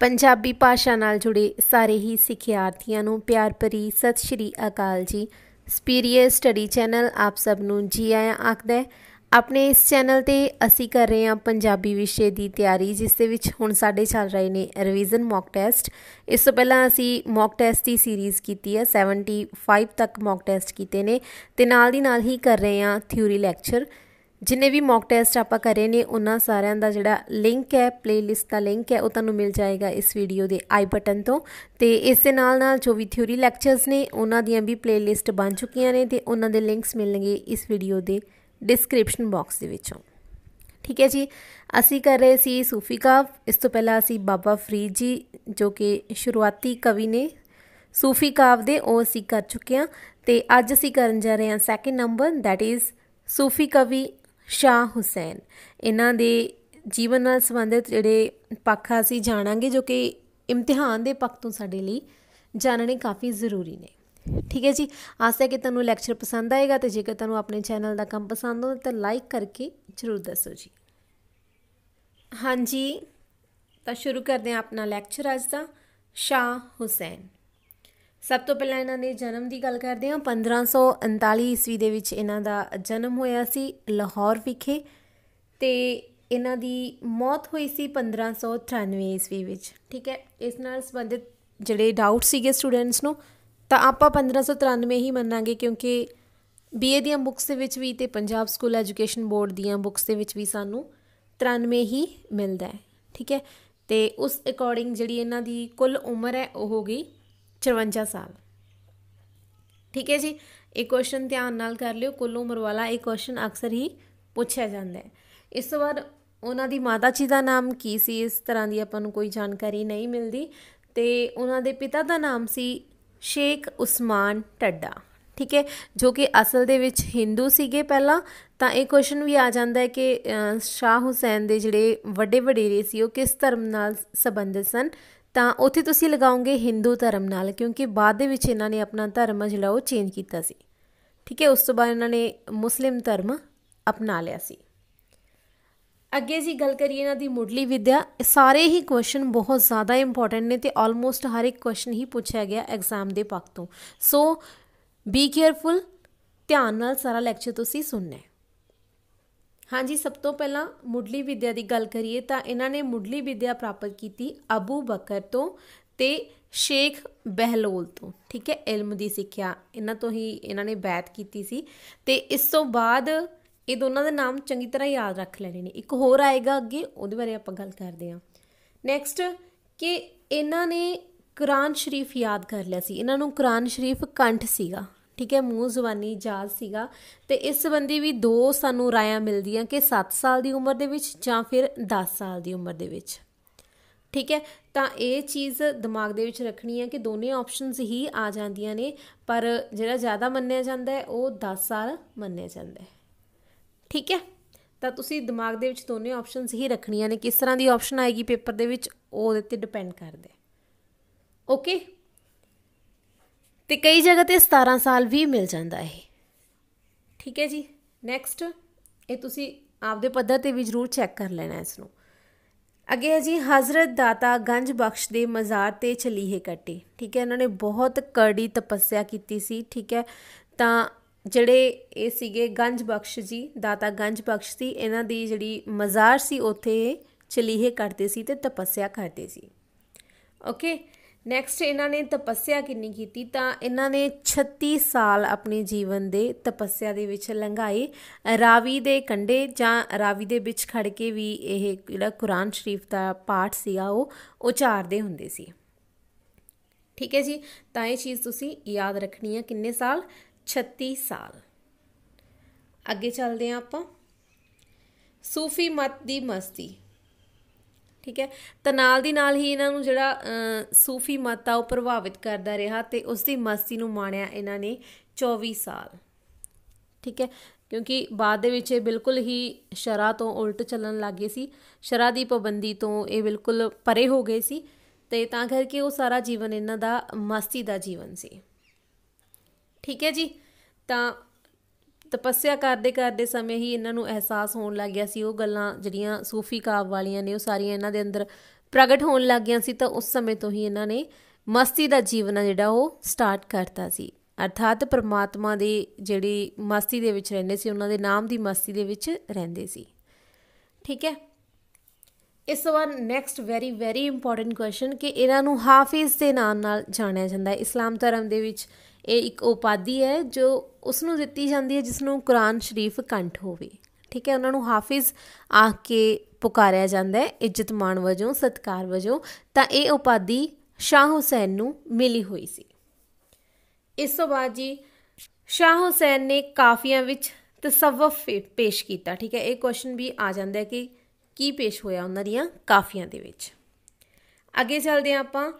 ਪੰਜਾਬੀ ਭਾਸ਼ਾ ਨਾਲ ਜੁੜੇ ਸਾਰੇ ਹੀ ਸਿੱਖਿਆਰਥੀਆਂ ਨੂੰ ਪਿਆਰ ਭਰੀ ਸਤਿ ਸ਼੍ਰੀ ਅਕਾਲ ਜੀ ਸਪੀਰੀਅਰ ਸਟੱਡੀ ਚੈਨਲ ਆਪ ਸਭ ਨੂੰ ਜੀ ਆਇਆਂ ਆਖਦਾ ਹੈ ਆਪਣੇ ਇਸ ਚੈਨਲ ਤੇ ਅਸੀਂ ਕਰ ਰਹੇ ਹਾਂ ਪੰਜਾਬੀ ਵਿਸ਼ੇ ਦੀ ਤਿਆਰੀ ਜਿਸ ਦੇ ਵਿੱਚ ਹੁਣ ਸਾਡੇ ਚੱਲ ਰਹੇ ਨੇ ਰਿਵੀਜ਼ਨ ਮੌਕ ਟੈਸਟ ਇਸ ਤੋਂ ਪਹਿਲਾਂ ਅਸੀਂ ਮੌਕ ਟੈਸਟ ਦੀ ਸੀਰੀਜ਼ ਕੀਤੀ ਹੈ 75 ਤੱਕ ਮੌਕ ਟੈਸਟ ਕੀਤੇ ਨੇ ਤੇ ਨਾਲ ਦੀ ਨਾਲ ਹੀ ਕਰ ਰਹੇ ਹਾਂ ਥਿਊਰੀ ਲੈਕਚਰ ਜਿੰਨੇ ਵੀ ਮੌਕ ਟੈਸਟ ਆਪਾਂ ਕਰੇ ਨੇ ਉਹਨਾਂ ਸਾਰਿਆਂ ਦਾ ਜਿਹੜਾ ਲਿੰਕ ਹੈ ਪਲੇਲਿਸਟ ਦਾ ਲਿੰਕ ਹੈ ਉਹ ਤੁਹਾਨੂੰ ਮਿਲ ਜਾਏਗਾ ਇਸ ਵੀਡੀਓ ਦੇ ਆਈ ਬਟਨ ਤੋਂ ਤੇ ਇਸ ਦੇ ਨਾਲ ਨਾਲ ਜੋ ਵੀ ਥਿਉਰੀ ਲੈਕਚਰਸ ਨੇ ਉਹਨਾਂ ਦੀਆਂ ਵੀ ਪਲੇਲਿਸਟ ਬਣ ਚੁੱਕੀਆਂ ਨੇ ਤੇ ਉਹਨਾਂ ਦੇ ਲਿੰਕਸ ਮਿਲਣਗੇ ਇਸ ਵੀਡੀਓ ਦੇ ਡਿਸਕ੍ਰਿਪਸ਼ਨ ਬਾਕਸ ਦੇ ਵਿੱਚੋਂ ਠੀਕ ਹੈ ਜੀ ਅਸੀਂ ਕਰ ਰਹੇ ਸੀ ਸੂਫੀ ਕਾਵ ਇਸ ਤੋਂ ਪਹਿਲਾਂ ਅਸੀਂ ਬਾਬਾ ਫਰੀਦ ਜੀ ਜੋ ਕਿ ਸ਼ੁਰੂਆਤੀ ਕਵੀ ਨੇ ਸੂਫੀ ਕਾਵ ਦੇ ਉਹ ਅਸੀਂ ਕਰ ਚੁੱਕੇ ਹਾਂ ਤੇ ਅੱਜ ਅਸੀਂ ਕਰਨ ਜਾ ਰਹੇ ਹਾਂ ਸੈਕਿੰਡ ਨੰਬਰ ਥੈਟ ਇਜ਼ ਸੂਫੀ ਕਵੀ ਸ਼ਾਹ ਹੁਸੈਨ ਇਹਨਾਂ ਦੇ ਜੀਵਨ ਨਾਲ ਸੰਬੰਧਿਤ ਜਿਹੜੇ ਪੱਖ ਅਸੀਂ ਜਾਣਾਂਗੇ ਜੋ ਕਿ ਇਮਤਿਹਾਨ ਦੇ ਪੱਖ ਤੋਂ ਸਾਡੇ ਲਈ ਜਾਣਨੇ ਕਾਫੀ ਜ਼ਰੂਰੀ ਨੇ ਠੀਕ ਹੈ ਜੀ ਆਸ ਹੈ ਕਿ ਤੁਹਾਨੂੰ ਲੈਕਚਰ ਪਸੰਦ ਆਏਗਾ ਤੇ ਜੇਕਰ ਤੁਹਾਨੂੰ ਆਪਣੇ ਚੈਨਲ ਦਾ ਕੰਮ ਪਸੰਦ ਆਉਂਦਾ ਤਾਂ ਲਾਈਕ ਕਰਕੇ ਜਰੂਰ ਦੱਸੋ ਜੀ ਹਾਂਜੀ ਤਾਂ ਸ਼ੁਰੂ ਕਰਦੇ ਹਾਂ ਆਪਣਾ ਲੈਕਚਰ ਅੱਜ ਦਾ ਸ਼ਾਹ ਹੁਸੈਨ ਸਭ ਤੋਂ ਪਹਿਲਾਂ ਇਹਨਾਂ ਦੇ ਜਨਮ ਦੀ ਗੱਲ ਕਰਦੇ ਹਾਂ 1539 ਈਸਵੀ ਦੇ ਵਿੱਚ ਇਹਨਾਂ ਦਾ ਜਨਮ ਹੋਇਆ ਸੀ ਲਾਹੌਰ ਵਿਖੇ ਤੇ ਇਹਨਾਂ ਦੀ ਮੌਤ ਹੋਈ ਸੀ 1593 ਈਸਵੀ ਵਿੱਚ ਠੀਕ ਹੈ ਇਸ ਨਾਲ ਸੰਬੰਧਿਤ ਜਿਹੜੇ ਡਾਊਟ ਸੀਗੇ ਸਟੂਡੈਂਟਸ ਨੂੰ ਤਾਂ ਆਪਾਂ 1593 ਹੀ ਮੰਨਾਂਗੇ ਕਿਉਂਕਿ ਬੀਏ ਦੀਆਂ ਬੁੱਕਸ ਦੇ ਵਿੱਚ ਵੀ ਤੇ ਪੰਜਾਬ ਸਕੂਲ ਐਜੂਕੇਸ਼ਨ ਬੋਰਡ ਦੀਆਂ ਬੁੱਕਸ ਦੇ ਵਿੱਚ ਵੀ ਸਾਨੂੰ 93 ਹੀ ਮਿਲਦਾ ਹੈ ਠੀਕ ਹੈ ਤੇ ਉਸ ਅਕੋਰਡਿੰਗ ਜਿਹੜੀ ਇਹਨਾਂ ਦੀ ਕੁੱਲ ਉਮਰ ਹੈ ਉਹ ਹੋ ਗਈ 54 ਸਾਲ ਠੀਕ ਹੈ ਜੀ ਇਹ ਕੁਐਸਚਨ ਧਿਆਨ ਨਾਲ ਕਰ ਲਿਓ ਕੁੱਲ ਉਮਰ ਵਾਲਾ ਇਹ ਕੁਐਸਚਨ ਅਕਸਰ ਹੀ ਪੁੱਛਿਆ ਜਾਂਦਾ ਹੈ ਇਸ ਤੋਂ ਬਾਅਦ ਉਹਨਾਂ ਦੀ ਮਾਤਾ ਜੀ ਦਾ ਨਾਮ ਕੀ ਸੀ ਇਸ ਤਰ੍ਹਾਂ ਦੀ ਆਪਾਂ ਨੂੰ ਕੋਈ ਜਾਣਕਾਰੀ ਨਹੀਂ ਮਿਲਦੀ ਤੇ ਉਹਨਾਂ ਦੇ ਪਿਤਾ ਦਾ ਨਾਮ ਸੀ ਸ਼ੇਖ ਉਸਮਾਨ ਟੱਡਾ ਠੀਕ ਹੈ ਜੋ ਕਿ ਅਸਲ ਦੇ ਵਿੱਚ ਹਿੰਦੂ ਸੀਗੇ ਪਹਿਲਾਂ ਤਾਂ ਇਹ ਕੁਐਸਚਨ ਵੀ ਆ ਜਾਂਦਾ ਹੈ ਕਿ ਸ਼ਾਹ ਹੁਸੈਨ ਦੇ ਜਿਹੜੇ ਵੱਡੇ ਵਡੇਰੇ ਸੀ ਉਹ ਕਿਸ ਧਰਮ ਨਾਲ ਸੰਬੰਧਿਤ ਸਨ ਤਾਂ ਉੱਥੇ ਤੁਸੀਂ ਲਗਾਓਗੇ Hindu ਧਰਮ ਨਾਲ ਕਿਉਂਕਿ ਬਾਅਦ ਦੇ ਵਿੱਚ ਇਹਨਾਂ ਨੇ ਆਪਣਾ ਧਰਮ ਜਿਹੜਾ ਉਹ ਚੇਂਜ ਕੀਤਾ ਸੀ ਠੀਕ ਹੈ ਉਸ ਤੋਂ ਬਾਅਦ ਇਹਨਾਂ ਨੇ ਮੁਸਲਿਮ ਧਰਮ ਅਪਣਾ ਲਿਆ ਸੀ ਅੱਗੇ ਜੀ ਗੱਲ ਕਰੀਏ ਇਹਨਾਂ ਦੀ ਮੁੱਢਲੀ ਵਿਦਿਆ ਸਾਰੇ ਹੀ ਕੁਐਸਚਨ ਬਹੁਤ ਜ਼ਿਆਦਾ ਇੰਪੋਰਟੈਂਟ ਨੇ ਤੇ ਆਲਮੋਸਟ ਹਰ ਇੱਕ ਕੁਐਸਚਨ ਹੀ ਪੁੱਛਿਆ ਗਿਆ ਐਗਜ਼ਾਮ ਦੇ ਪੱਖ ਤੋਂ ਸੋ ਬੀ ਕੇਅਰਫੁਲ ਧਿਆਨ ਨਾਲ ਸਾਰਾ ਲੈਕਚਰ ਤੁਸੀਂ ਸੁਣਨਾ ਹੈ ਹਾਂਜੀ ਸਭ ਤੋਂ ਪਹਿਲਾਂ ਮੁੱਢਲੀ ਵਿੱਦਿਆ ਦੀ ਗੱਲ ਕਰੀਏ ਤਾਂ ਇਹਨਾਂ ਨੇ ਮੁੱਢਲੀ ਵਿੱਦਿਆ ਪ੍ਰਾਪਤ ਕੀਤੀ ਅਬੂ ਬਕਰ ਤੋਂ ਤੇ ਸ਼ੇਖ ਬਹਿਲੋਲ ਤੋਂ ਠੀਕ ਹੈ ਇਲਮ ਦੀ ਸਿੱਖਿਆ ਇਹਨਾਂ ਤੋਂ ਹੀ ਇਹਨਾਂ ਨੇ ਬੈਤ ਕੀਤੀ ਸੀ ਤੇ ਇਸ ਤੋਂ ਬਾਅਦ ਇਹ ਦੋਨਾਂ ਦੇ ਨਾਮ ਚੰਗੀ ਤਰ੍ਹਾਂ ਯਾਦ ਰੱਖ ਲੈਣੇ ਨੇ ਇੱਕ ਹੋਰ ਆਏਗਾ ਅੱਗੇ ਉਹਦੇ ਬਾਰੇ ਆਪਾਂ ਗੱਲ ਕਰਦੇ ਹਾਂ ਨੈਕਸਟ ਕਿ ਇਹਨਾਂ ਨੇ ਕੁਰਾਨ ਸ਼ਰੀਫ ਯਾਦ ਕਰ ਲਿਆ ਸੀ ਇਹਨਾਂ ਨੂੰ ਕੁਰਾਨ ਸ਼ਰੀਫ ਕੰਠ ਸੀਗਾ ਠੀਕ ਹੈ ਮੂੰਹ ਜ਼ੁਬਾਨੀ ਜਾਜ ਸੀਗਾ ਤੇ ਇਸ ਸੰਬੰਧੀ ਵੀ ਦੋ ਸਾਨੂੰ ਰਾਇਆਂ ਮਿਲਦੀਆਂ ਕਿ 7 ਸਾਲ ਦੀ ਉਮਰ ਦੇ ਵਿੱਚ ਜਾਂ ਫਿਰ 10 ਸਾਲ ਦੀ ਉਮਰ ਦੇ ਵਿੱਚ ਠੀਕ ਹੈ ਤਾਂ ਇਹ ਚੀਜ਼ ਦਿਮਾਗ ਦੇ ਵਿੱਚ ਰੱਖਣੀ ਹੈ ਕਿ ਦੋਨੇ ਆਪਸ਼ਨਸ ਹੀ ਆ ਜਾਂਦੀਆਂ ਨੇ ਪਰ ਜਿਹੜਾ ਜ਼ਿਆਦਾ ਮੰਨਿਆ ਜਾਂਦਾ ਹੈ ਉਹ 10 ਸਾਲ ਮੰਨਿਆ ਜਾਂਦਾ ਹੈ ਠੀਕ ਹੈ ਤਾਂ ਤੁਸੀਂ ਦਿਮਾਗ ਦੇ ਵਿੱਚ ਦੋਨੇ ਆਪਸ਼ਨਸ ਹੀ ਰੱਖਣੀਆਂ ਨੇ ਕਿਸ ਤਰ੍ਹਾਂ ਦੀ ਆਪਸ਼ਨ ਆਏਗੀ ਪੇਪਰ ਦੇ ਵਿੱਚ ਉਹ ਉਹਦੇ ਤੇ ਡਿਪੈਂਡ ਕਰਦਾ ਹੈ ਓਕੇ ਤੇ ਕਈ ਜਗ੍ਹਾ ਤੇ 17 ਸਾਲ ਵੀ ਮਿਲ ਜਾਂਦਾ ਹੈ ਠੀਕ ਹੈ ਜੀ ਨੈਕਸਟ ਇਹ ਤੁਸੀਂ ਆਪਦੇ ਪੱਧਰ ਤੇ ਵੀ ਜ਼ਰੂਰ ਚੈੱਕ ਕਰ ਲੈਣਾ ਇਸ ਨੂੰ ਅੱਗੇ ਹੈ ਜੀ ਹਜ਼ਰਤ ਦਾਤਾ ਗੰਜ ਬਖਸ਼ ਦੇ ਮਜ਼ਾਰ ਤੇ ਚਲੀਹੇ ਕੱਟੇ ਠੀਕ ਹੈ ਇਹਨਾਂ ਨੇ ਬਹੁਤ ਕੜੀ ਤਪੱਸਿਆ ਕੀਤੀ ਸੀ ਠੀਕ ਹੈ ਤਾਂ ਜਿਹੜੇ ਇਹ ਸੀਗੇ ਗੰਜ ਬਖਸ਼ ਜੀ ਦਾਤਾ ਗੰਜ ਬਖਸ਼ ਸੀ ਇਹਨਾਂ ਦੀ ਜਿਹੜੀ ਮਜ਼ਾਰ ਸੀ ਉੱਥੇ ਚਲੀਹੇ ਕੱਟਦੇ ਸੀ ਤੇ ਤਪੱਸਿਆ ਕਰਦੇ ਸੀ ਓਕੇ ਨੈਕਸਟ ਇਹਨਾਂ ਨੇ ਤਪੱਸਿਆ ਕਿੰਨੀ ਕੀਤੀ ਤਾਂ ਇਹਨਾਂ ਨੇ 36 ਸਾਲ ਆਪਣੇ ਜੀਵਨ ਦੇ ਤਪੱਸਿਆ ਦੇ ਵਿੱਚ ਲੰਘਾਏ ਰਾਵੀ ਦੇ ਕੰਢੇ ਜਾਂ ਰਾਵੀ ਦੇ ਵਿੱਚ ਖੜ ਕੇ ਵੀ ਇਹ ਜਿਹੜਾ ਕੁਰਾਨ ਸ਼ਰੀਫ ਦਾ ਪਾਠ ਸੀਗਾ ਉਹ ਉਚਾਰਦੇ ਹੁੰਦੇ ਸੀ ਠੀਕ ਹੈ ਜੀ ਤਾਂ ਇਹ ਚੀਜ਼ ਤੁਸੀਂ ਯਾਦ ਰੱਖਣੀ ਹੈ ਕਿੰਨੇ ਸਾਲ 36 ਸਾਲ ਅੱਗੇ ਚੱਲਦੇ ਆਂ ਆਪਾਂ ਸੂਫੀ ਮਤ ਦੀ ਮਸਤੀ ਠੀਕ ਹੈ ਤਾਂ ਨਾਲ ਦੀ ਨਾਲ ਹੀ ਇਹਨਾਂ ਨੂੰ ਜਿਹੜਾ ਸੂਫੀ ਮਤ ਆ ਉਹ ਪ੍ਰਭਾਵਿਤ ਕਰਦਾ ਰਿਹਾ ਤੇ ਉਸ ਦੀ ਮਸਤੀ ਨੂੰ ਮਾਣਿਆ ਇਹਨਾਂ ਨੇ 24 ਸਾਲ ਠੀਕ ਹੈ ਕਿਉਂਕਿ ਬਾਅਦ ਦੇ ਵਿੱਚ ਇਹ ਬਿਲਕੁਲ ਹੀ ਸ਼ਰਾ ਤੋਂ ਉਲਟ ਚੱਲਣ ਲੱਗੇ ਸੀ ਸ਼ਰਾ ਦੀ ਪਾਬੰਦੀ ਤੋਂ ਇਹ ਬਿਲਕੁਲ ਪਰੇ ਹੋ ਗਏ ਸੀ ਤੇ ਤਾਂ ਕਰਕੇ ਉਹ ਸਾਰਾ ਜੀਵਨ ਇਹਨਾਂ ਦਾ ਮਸਤੀ ਦਾ ਜੀਵਨ ਸੀ ਠੀਕ ਹੈ ਜੀ ਤਾਂ ਤਪੱਸਿਆ ਕਰਦੇ ਕਰਦੇ ਸਮੇਂ ਹੀ ਇਹਨਾਂ ਨੂੰ ਅਹਿਸਾਸ ਹੋਣ ਲੱਗ ਗਿਆ ਸੀ ਉਹ ਗੱਲਾਂ ਜਿਹੜੀਆਂ ਸੂਫੀ ਕਾਵ ਵਾਲੀਆਂ ਨੇ ਉਹ ਸਾਰੀਆਂ ਇਹਨਾਂ ਦੇ ਅੰਦਰ ਪ੍ਰਗਟ ਹੋਣ ਲੱਗ ਗਿਆ ਸੀ ਤਾਂ ਉਸ ਸਮੇਂ ਤੋਂ ਹੀ ਇਹਨਾਂ ਨੇ ਮਸਤੀ ਦਾ ਜੀਵਨ ਜਿਹੜਾ ਉਹ ਸਟਾਰਟ ਕਰਤਾ ਸੀ ਅਰਥਾਤ ਪ੍ਰਮਾਤਮਾ ਦੇ ਜਿਹੜੀ ਮਸਤੀ ਦੇ ਵਿੱਚ ਰਹਿੰਦੇ ਸੀ ਉਹਨਾਂ ਦੇ ਨਾਮ ਦੀ ਮਸਤੀ ਦੇ ਵਿੱਚ ਰਹਿੰਦੇ ਸੀ ਠੀਕ ਹੈ ਇਸ ਵਾਰ next very very important question ਕਿ ਇਹਨਾਂ ਨੂੰ ਹਾਫਿਜ਼ ਦੇ ਨਾਮ ਨਾਲ ਜਾਣਿਆ ਜਾਂਦਾ ਹੈ ਇਸਲਾਮ ਧਰਮ ਦੇ ਵਿੱਚ ਇਹ ਇੱਕ ਉਪਾਧੀ ਹੈ ਜੋ ਉਸ ਨੂੰ ਦਿੱਤੀ ਜਾਂਦੀ ਹੈ ਜਿਸ ਨੂੰ ਕੁਰਾਨ ਸ਼ਰੀਫ ਕੰਠ ਹੋਵੇ ਠੀਕ ਹੈ ਉਹਨਾਂ ਨੂੰ ਹਾਫਿਜ਼ ਆ ਕੇ ਪੁਕਾਰਿਆ ਜਾਂਦਾ ਹੈ ਇੱਜ਼ਤ ਮਾਣ ਵਜੋਂ ਸਤਕਾਰ ਵਜੋਂ ਤਾਂ ਇਹ ਉਪਾਧੀ ਸ਼ਾਹ ਹੁਸੈਨ ਨੂੰ ਮਿਲੀ ਹੋਈ ਸੀ ਇਸ ਤੋਂ ਬਾਅਦ ਜੀ ਸ਼ਾਹ ਹੁਸੈਨ ਨੇ ਕਾਫੀਆਂ ਵਿੱਚ ਤਸਵਫ ਪੇਸ਼ ਕੀਤਾ ਠੀਕ ਹੈ ਇਹ ਕੁਐਸਚਨ ਵੀ ਆ ਜਾਂਦਾ ਹੈ ਕਿ ਕੀ ਪੇਸ਼ ਹੋਇਆ ਉਹਨਾਂ ਦੀਆਂ ਕਾਫੀਆਂ ਦੇ ਵਿੱਚ ਅੱਗੇ ਚੱਲਦੇ ਆਪਾਂ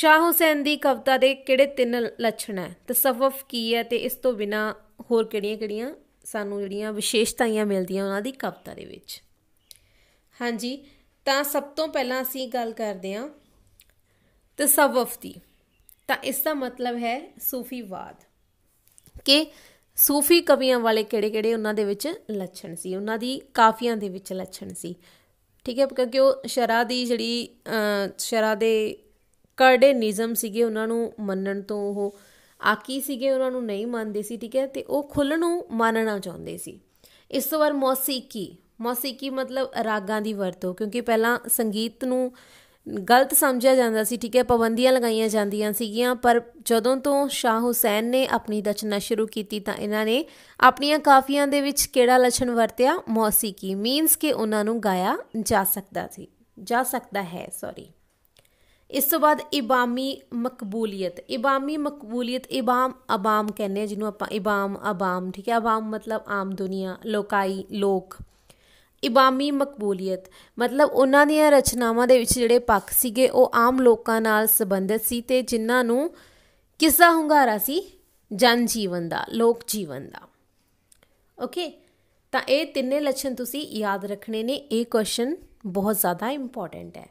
ਸ਼ਾਹ ਹੁਸੈਨ ਦੀ ਕਵਿਤਾ ਦੇ ਕਿਹੜੇ ਤਿੰਨ ਲੱਛਣ ਹੈ ਤਸਵਫ ਕੀ ਹੈ ਤੇ ਇਸ ਤੋਂ ਬਿਨਾ ਹੋਰ ਕਿਹੜੀਆਂ-ਕਿਹੜੀਆਂ ਸਾਨੂੰ ਜਿਹੜੀਆਂ ਵਿਸ਼ੇਸ਼ਤਾਵਾਂ ਮਿਲਦੀਆਂ ਉਹਨਾਂ ਦੀ ਕਵਿਤਾ ਦੇ ਵਿੱਚ ਹਾਂਜੀ ਤਾਂ ਸਭ ਤੋਂ ਪਹਿਲਾਂ ਅਸੀਂ ਗੱਲ ਕਰਦੇ ਹਾਂ ਤਸਵਫ ਦੀ ਤਾਂ ਇਸ ਦਾ ਮਤਲਬ ਹੈ ਸੂਫੀਵਾਦ ਕਿ ਸੂਫੀ ਕਵੀਆਂ ਵਾਲੇ ਕਿਹੜੇ-ਕਿਹੜੇ ਉਹਨਾਂ ਦੇ ਵਿੱਚ ਲੱਛਣ ਸੀ ਉਹਨਾਂ ਦੀ ਕਾਫੀਆਂ ਦੇ ਵਿੱਚ ਲੱਛਣ ਸੀ ਠੀਕ ਹੈ ਕਿਉਂਕਿ ਉਹ ਸ਼ਰਾ ਦੀ ਜਿਹੜੀ ਸ਼ਰਾ ਦੇ ਨਿਜ਼ਮ ਸੀਗੇ ਉਹਨਾਂ ਨੂੰ ਮੰਨਣ ਤੋਂ ਉਹ ਆਕੀ ਸੀਗੇ ਉਹਨਾਂ ਨੂੰ ਨਹੀਂ ਮੰਨਦੇ ਸੀ ਠੀਕ ਹੈ ਤੇ ਉਹ ਖੁੱਲ ਨੂੰ ਮੰਨਣਾ ਚਾਹੁੰਦੇ ਸੀ ਇਸ ਤੋਂ ਬਾਅਦ ਮੌਸੀਕੀ ਮੌਸੀਕੀ ਮਤਲਬ ਰਾਗਾਂ ਦੀ ਵਰਤੋਂ ਕਿਉਂਕਿ ਪਹਿਲਾਂ ਸੰਗੀਤ ਨੂੰ ਗਲਤ ਸਮਝਿਆ ਜਾਂਦਾ ਸੀ ਠੀਕ ਹੈ ਪਾਬੰਦੀਆਂ ਲਗਾਈਆਂ ਜਾਂਦੀਆਂ ਸੀਗੀਆਂ ਪਰ ਜਦੋਂ ਤੋਂ ਸ਼ਾਹ ਹੁਸੈਨ ਨੇ ਆਪਣੀ ਰਚਨਾ ਸ਼ੁਰੂ ਕੀਤੀ ਤਾਂ ਇਹਨਾਂ ਨੇ ਆਪਣੀਆਂ ਕਾਫੀਆਂ ਦੇ ਵਿੱਚ ਕਿਹੜਾ ਲਛਣ ਵਰਤਿਆ ਮੌਸੀਕੀ ਮੀਨਸ ਕਿ ਉਹਨਾਂ ਨੂੰ ਗਾਇਆ ਜਾ ਸਕਦਾ ਸੀ ਜਾ ਸਕਦਾ ਹੈ ਸੌਰੀ ਇਸ ਤੋਂ ਬਾਅਦ ਇਬਾਮੀ ਮਕਬੂਲੀਅਤ ਇਬਾਮੀ ਮਕਬੂਲੀਅਤ ਇਬਾਮ ਆਬਾਮ ਕਹਿੰਦੇ ਆ ਜਿਹਨੂੰ ਆਪਾਂ ਇਬਾਮ ਆਬਾਮ ਠੀਕ ਹੈ ਆਬਾਮ ਮਤਲਬ ਆਮ ਦੁਨੀਆ ਲੋਕਾਈ ਲੋਕ ਇਬਾਮੀ ਮਕਬੂਲੀਅਤ ਮਤਲਬ ਉਹਨਾਂ ਦੀਆਂ ਰਚਨਾਵਾਂ ਦੇ ਵਿੱਚ ਜਿਹੜੇ ਪੱਖ ਸੀਗੇ ਉਹ ਆਮ ਲੋਕਾਂ ਨਾਲ ਸੰਬੰਧਿਤ ਸੀ ਤੇ ਜਿਨ੍ਹਾਂ ਨੂੰ ਕਿਸਾ ਹੁੰਗਾਰਾ ਸੀ ਜਨ ਜੀਵਨ ਦਾ ਲੋਕ ਜੀਵਨ ਦਾ ਓਕੇ ਤਾਂ ਇਹ ਤਿੰਨੇ ਲੱਛਣ ਤੁਸੀਂ ਯਾਦ ਰੱਖਣੇ ਨੇ ਇਹ ਕੁਐਸਚਨ ਬਹੁਤ ਜ਼ਿਆਦਾ ਇੰਪੋਰਟੈਂਟ ਹੈ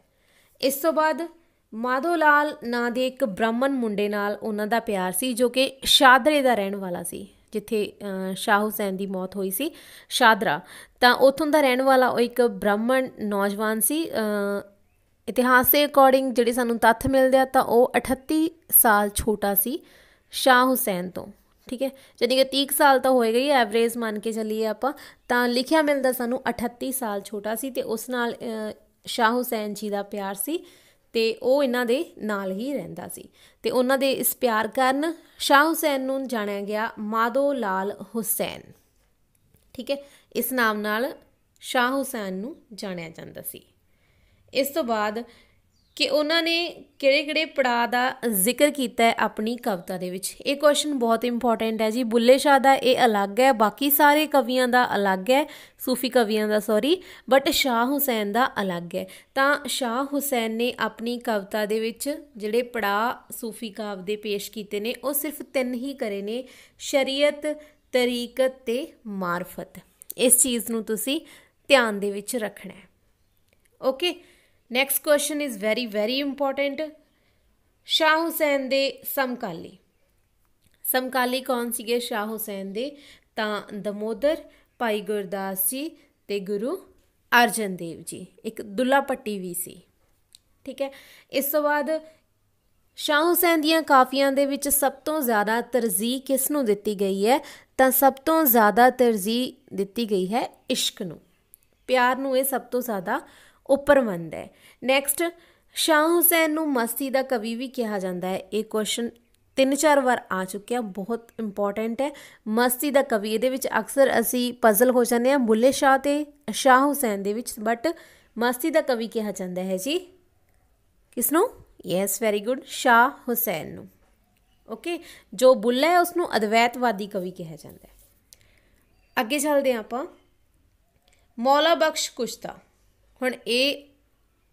ਇਸ ਤੋਂ ਬਾਅਦ ਮਾਧੋ ਲਾਲ ਨਾਂ ਦੇ ਇੱਕ ਬ੍ਰਾਹਮਣ ਮੁੰਡੇ ਨਾਲ ਉਹਨਾਂ ਦਾ ਪਿਆਰ ਸੀ ਜੋ ਕਿ ਸ਼ਾਦਰੇ ਦਾ ਰਹਿਣ ਵਾਲਾ ਸੀ ਜਿੱਥੇ ਸ਼ਾਹ ਹੁਸੈਨ ਦੀ ਮੌਤ ਹੋਈ ਸੀ ਸ਼ਾਦਰਾ ਤਾਂ ਉਥੋਂ ਦਾ ਰਹਿਣ ਵਾਲਾ ਉਹ ਇੱਕ ਬ੍ਰਾਹਮਣ ਨੌਜਵਾਨ ਸੀ ਇਤਿਹਾਸ ਦੇ ਅਕੋਰਡਿੰਗ ਜਿਹੜੇ ਸਾਨੂੰ ਤੱਥ ਮਿਲਦੇ ਆ ਤਾਂ ਉਹ 38 ਸਾਲ ਛੋਟਾ ਸੀ ਸ਼ਾਹ ਹੁਸੈਨ ਤੋਂ ਠੀਕ ਹੈ ਜਾਨੀ ਕਿ 30 ਸਾਲ ਤਾਂ ਹੋਏ ਗਈ ਐਵਰੇਜ ਮੰਨ ਕੇ ਚੱਲੀਏ ਆਪਾਂ ਤਾਂ ਲਿਖਿਆ ਮਿਲਦਾ ਸਾਨੂੰ 38 ਸਾਲ ਛੋਟਾ ਸੀ ਤੇ ਉਸ ਨਾਲ ਸ਼ਾਹ ਹੁਸੈਨ ਜੀ ਦਾ ਪਿਆਰ ਸੀ ਤੇ ਉਹ ਇਹਨਾਂ ਦੇ ਨਾਲ ਹੀ ਰਹਿੰਦਾ ਸੀ ਤੇ ਉਹਨਾਂ ਦੇ ਇਸ ਪਿਆਰ ਕਾਰਨ ਸ਼ਾਹ ਹੁਸੈਨ ਨੂੰ ਜਾਣਿਆ ਗਿਆ ਮਾਦੋ ਲਾਲ ਹੁਸੈਨ ਠੀਕ ਹੈ ਇਸ ਨਾਮ ਨਾਲ ਸ਼ਾਹ ਹੁਸੈਨ ਨੂੰ ਜਾਣਿਆ ਜਾਂਦਾ ਸੀ ਇਸ ਤੋਂ ਬਾਅਦ ਕਿ ਉਹਨਾਂ ਨੇ ਕਿਹੜੇ-ਕਿਹੜੇ ਪੜਾਅ ਦਾ ਜ਼ਿਕਰ ਕੀਤਾ ਹੈ ਆਪਣੀ ਕਵਿਤਾ ਦੇ ਵਿੱਚ ਇਹ ਕੁਐਸਚਨ ਬਹੁਤ ਇੰਪੋਰਟੈਂਟ ਹੈ ਜੀ ਬੁੱਲੇ ਸ਼ਾਹ ਦਾ ਇਹ ਅਲੱਗ ਹੈ ਬਾਕੀ ਸਾਰੇ ਕਵੀਆਂ ਦਾ ਅਲੱਗ ਹੈ ਸੂਫੀ ਕਵੀਆਂ ਦਾ ਸੌਰੀ ਬਟ ਸ਼ਾਹ ਹੁਸੈਨ ਦਾ ਅਲੱਗ ਹੈ ਤਾਂ ਸ਼ਾਹ ਹੁਸੈਨ ਨੇ ਆਪਣੀ ਕਵਿਤਾ ਦੇ ਵਿੱਚ ਜਿਹੜੇ ਪੜਾਅ ਸੂਫੀ ਕਾਵ ਦੇ ਪੇਸ਼ ਕੀਤੇ ਨੇ ਉਹ ਸਿਰਫ ਤਿੰਨ ਹੀ ਕਰੇ ਨੇ ਸ਼ਰੀਅਤ ਤਰੀਕਤ ਤੇ ਮਾਰਫਤ ਇਸ ਚੀਜ਼ ਨੂੰ ਤੁਸੀਂ ਧਿਆਨ ਦੇ ਵਿੱਚ ਰੱਖਣਾ ਹੈ okay next question is very very important Shah Hussain ਦੇ ਸਮਕਾਲੀ ਸਮਕਾਲੀ ਕੌਣ ਸੀਗੇ ਸ਼ਾਹ ਹੁਸੈਨ ਦੇ ਤਾਂ ਦਮੋਦਰ ਭਾਈ ਗੁਰਦਾਸ ਜੀ ਤੇ ਗੁਰੂ ਅਰਜਨ ਦੇਵ ਜੀ ਇੱਕ ਦੁੱਲਾ ਪੱਟੀ ਵੀ ਸੀ ਠੀਕ ਹੈ ਇਸ ਤੋਂ ਬਾਅਦ ਸ਼ਾਹ ਹੁਸੈਨ ਦੀਆਂ ਕਾਫੀਆਂ ਦੇ ਵਿੱਚ ਸਭ ਤੋਂ ਜ਼ਿਆਦਾ ਤਰਜੀਹ ਕਿਸ ਨੂੰ ਦਿੱਤੀ ਗਈ ਹੈ ਤਾਂ ਸਭ ਤੋਂ ਜ਼ਿਆਦਾ ਤਰਜੀਹ ਦਿੱਤੀ ਗਈ ਹੈ ਇਸ਼ਕ ਨੂੰ ਪਿਆਰ ਨੂੰ ਇਹ ਸਭ ਤੋਂ ਜ਼ਿਆਦਾ ਉੱਪਰ ਮੰਨਦਾ ਹੈ ਨੈਕਸਟ ਸ਼ਾਹ ਹੁਸੈਨ ਨੂੰ ਮਸਤੀ ਦਾ ਕਵੀ ਵੀ ਕਿਹਾ ਜਾਂਦਾ ਹੈ ਇਹ ਕੁਐਸਚਨ ਤਿੰਨ ਚਾਰ ਵਾਰ ਆ ਚੁੱਕਿਆ ਬਹੁਤ ਇੰਪੋਰਟੈਂਟ ਹੈ ਮਸਤੀ ਦਾ ਕਵੀ ਇਹਦੇ ਵਿੱਚ ਅਕਸਰ ਅਸੀਂ ਪਜ਼ਲ ਹੋ ਜਾਂਦੇ ਹਾਂ ਬੁੱਲੇ ਸ਼ਾਹ ਤੇ ਸ਼ਾਹ ਹੁਸੈਨ ਦੇ ਵਿੱਚ ਬਟ ਮਸਤੀ ਦਾ ਕਵੀ ਕਿਹਾ ਜਾਂਦਾ ਹੈ ਜੀ ਕਿਸ ਨੂੰ yes very good Shah Hussain ਨੂੰ ਓਕੇ ਜੋ ਬੁੱਲਾ ਹੈ ਉਸ ਨੂੰ ਅਦਵੈਤਵਾਦੀ ਕਵੀ ਕਿਹਾ ਜਾਂਦਾ ਹੈ ਅੱਗੇ ਚੱਲਦੇ ਆਪਾਂ ਮੌਲਾ ਬਖਸ਼ ਕੁਸ਼ਤਾ ਹੁਣ ਇਹ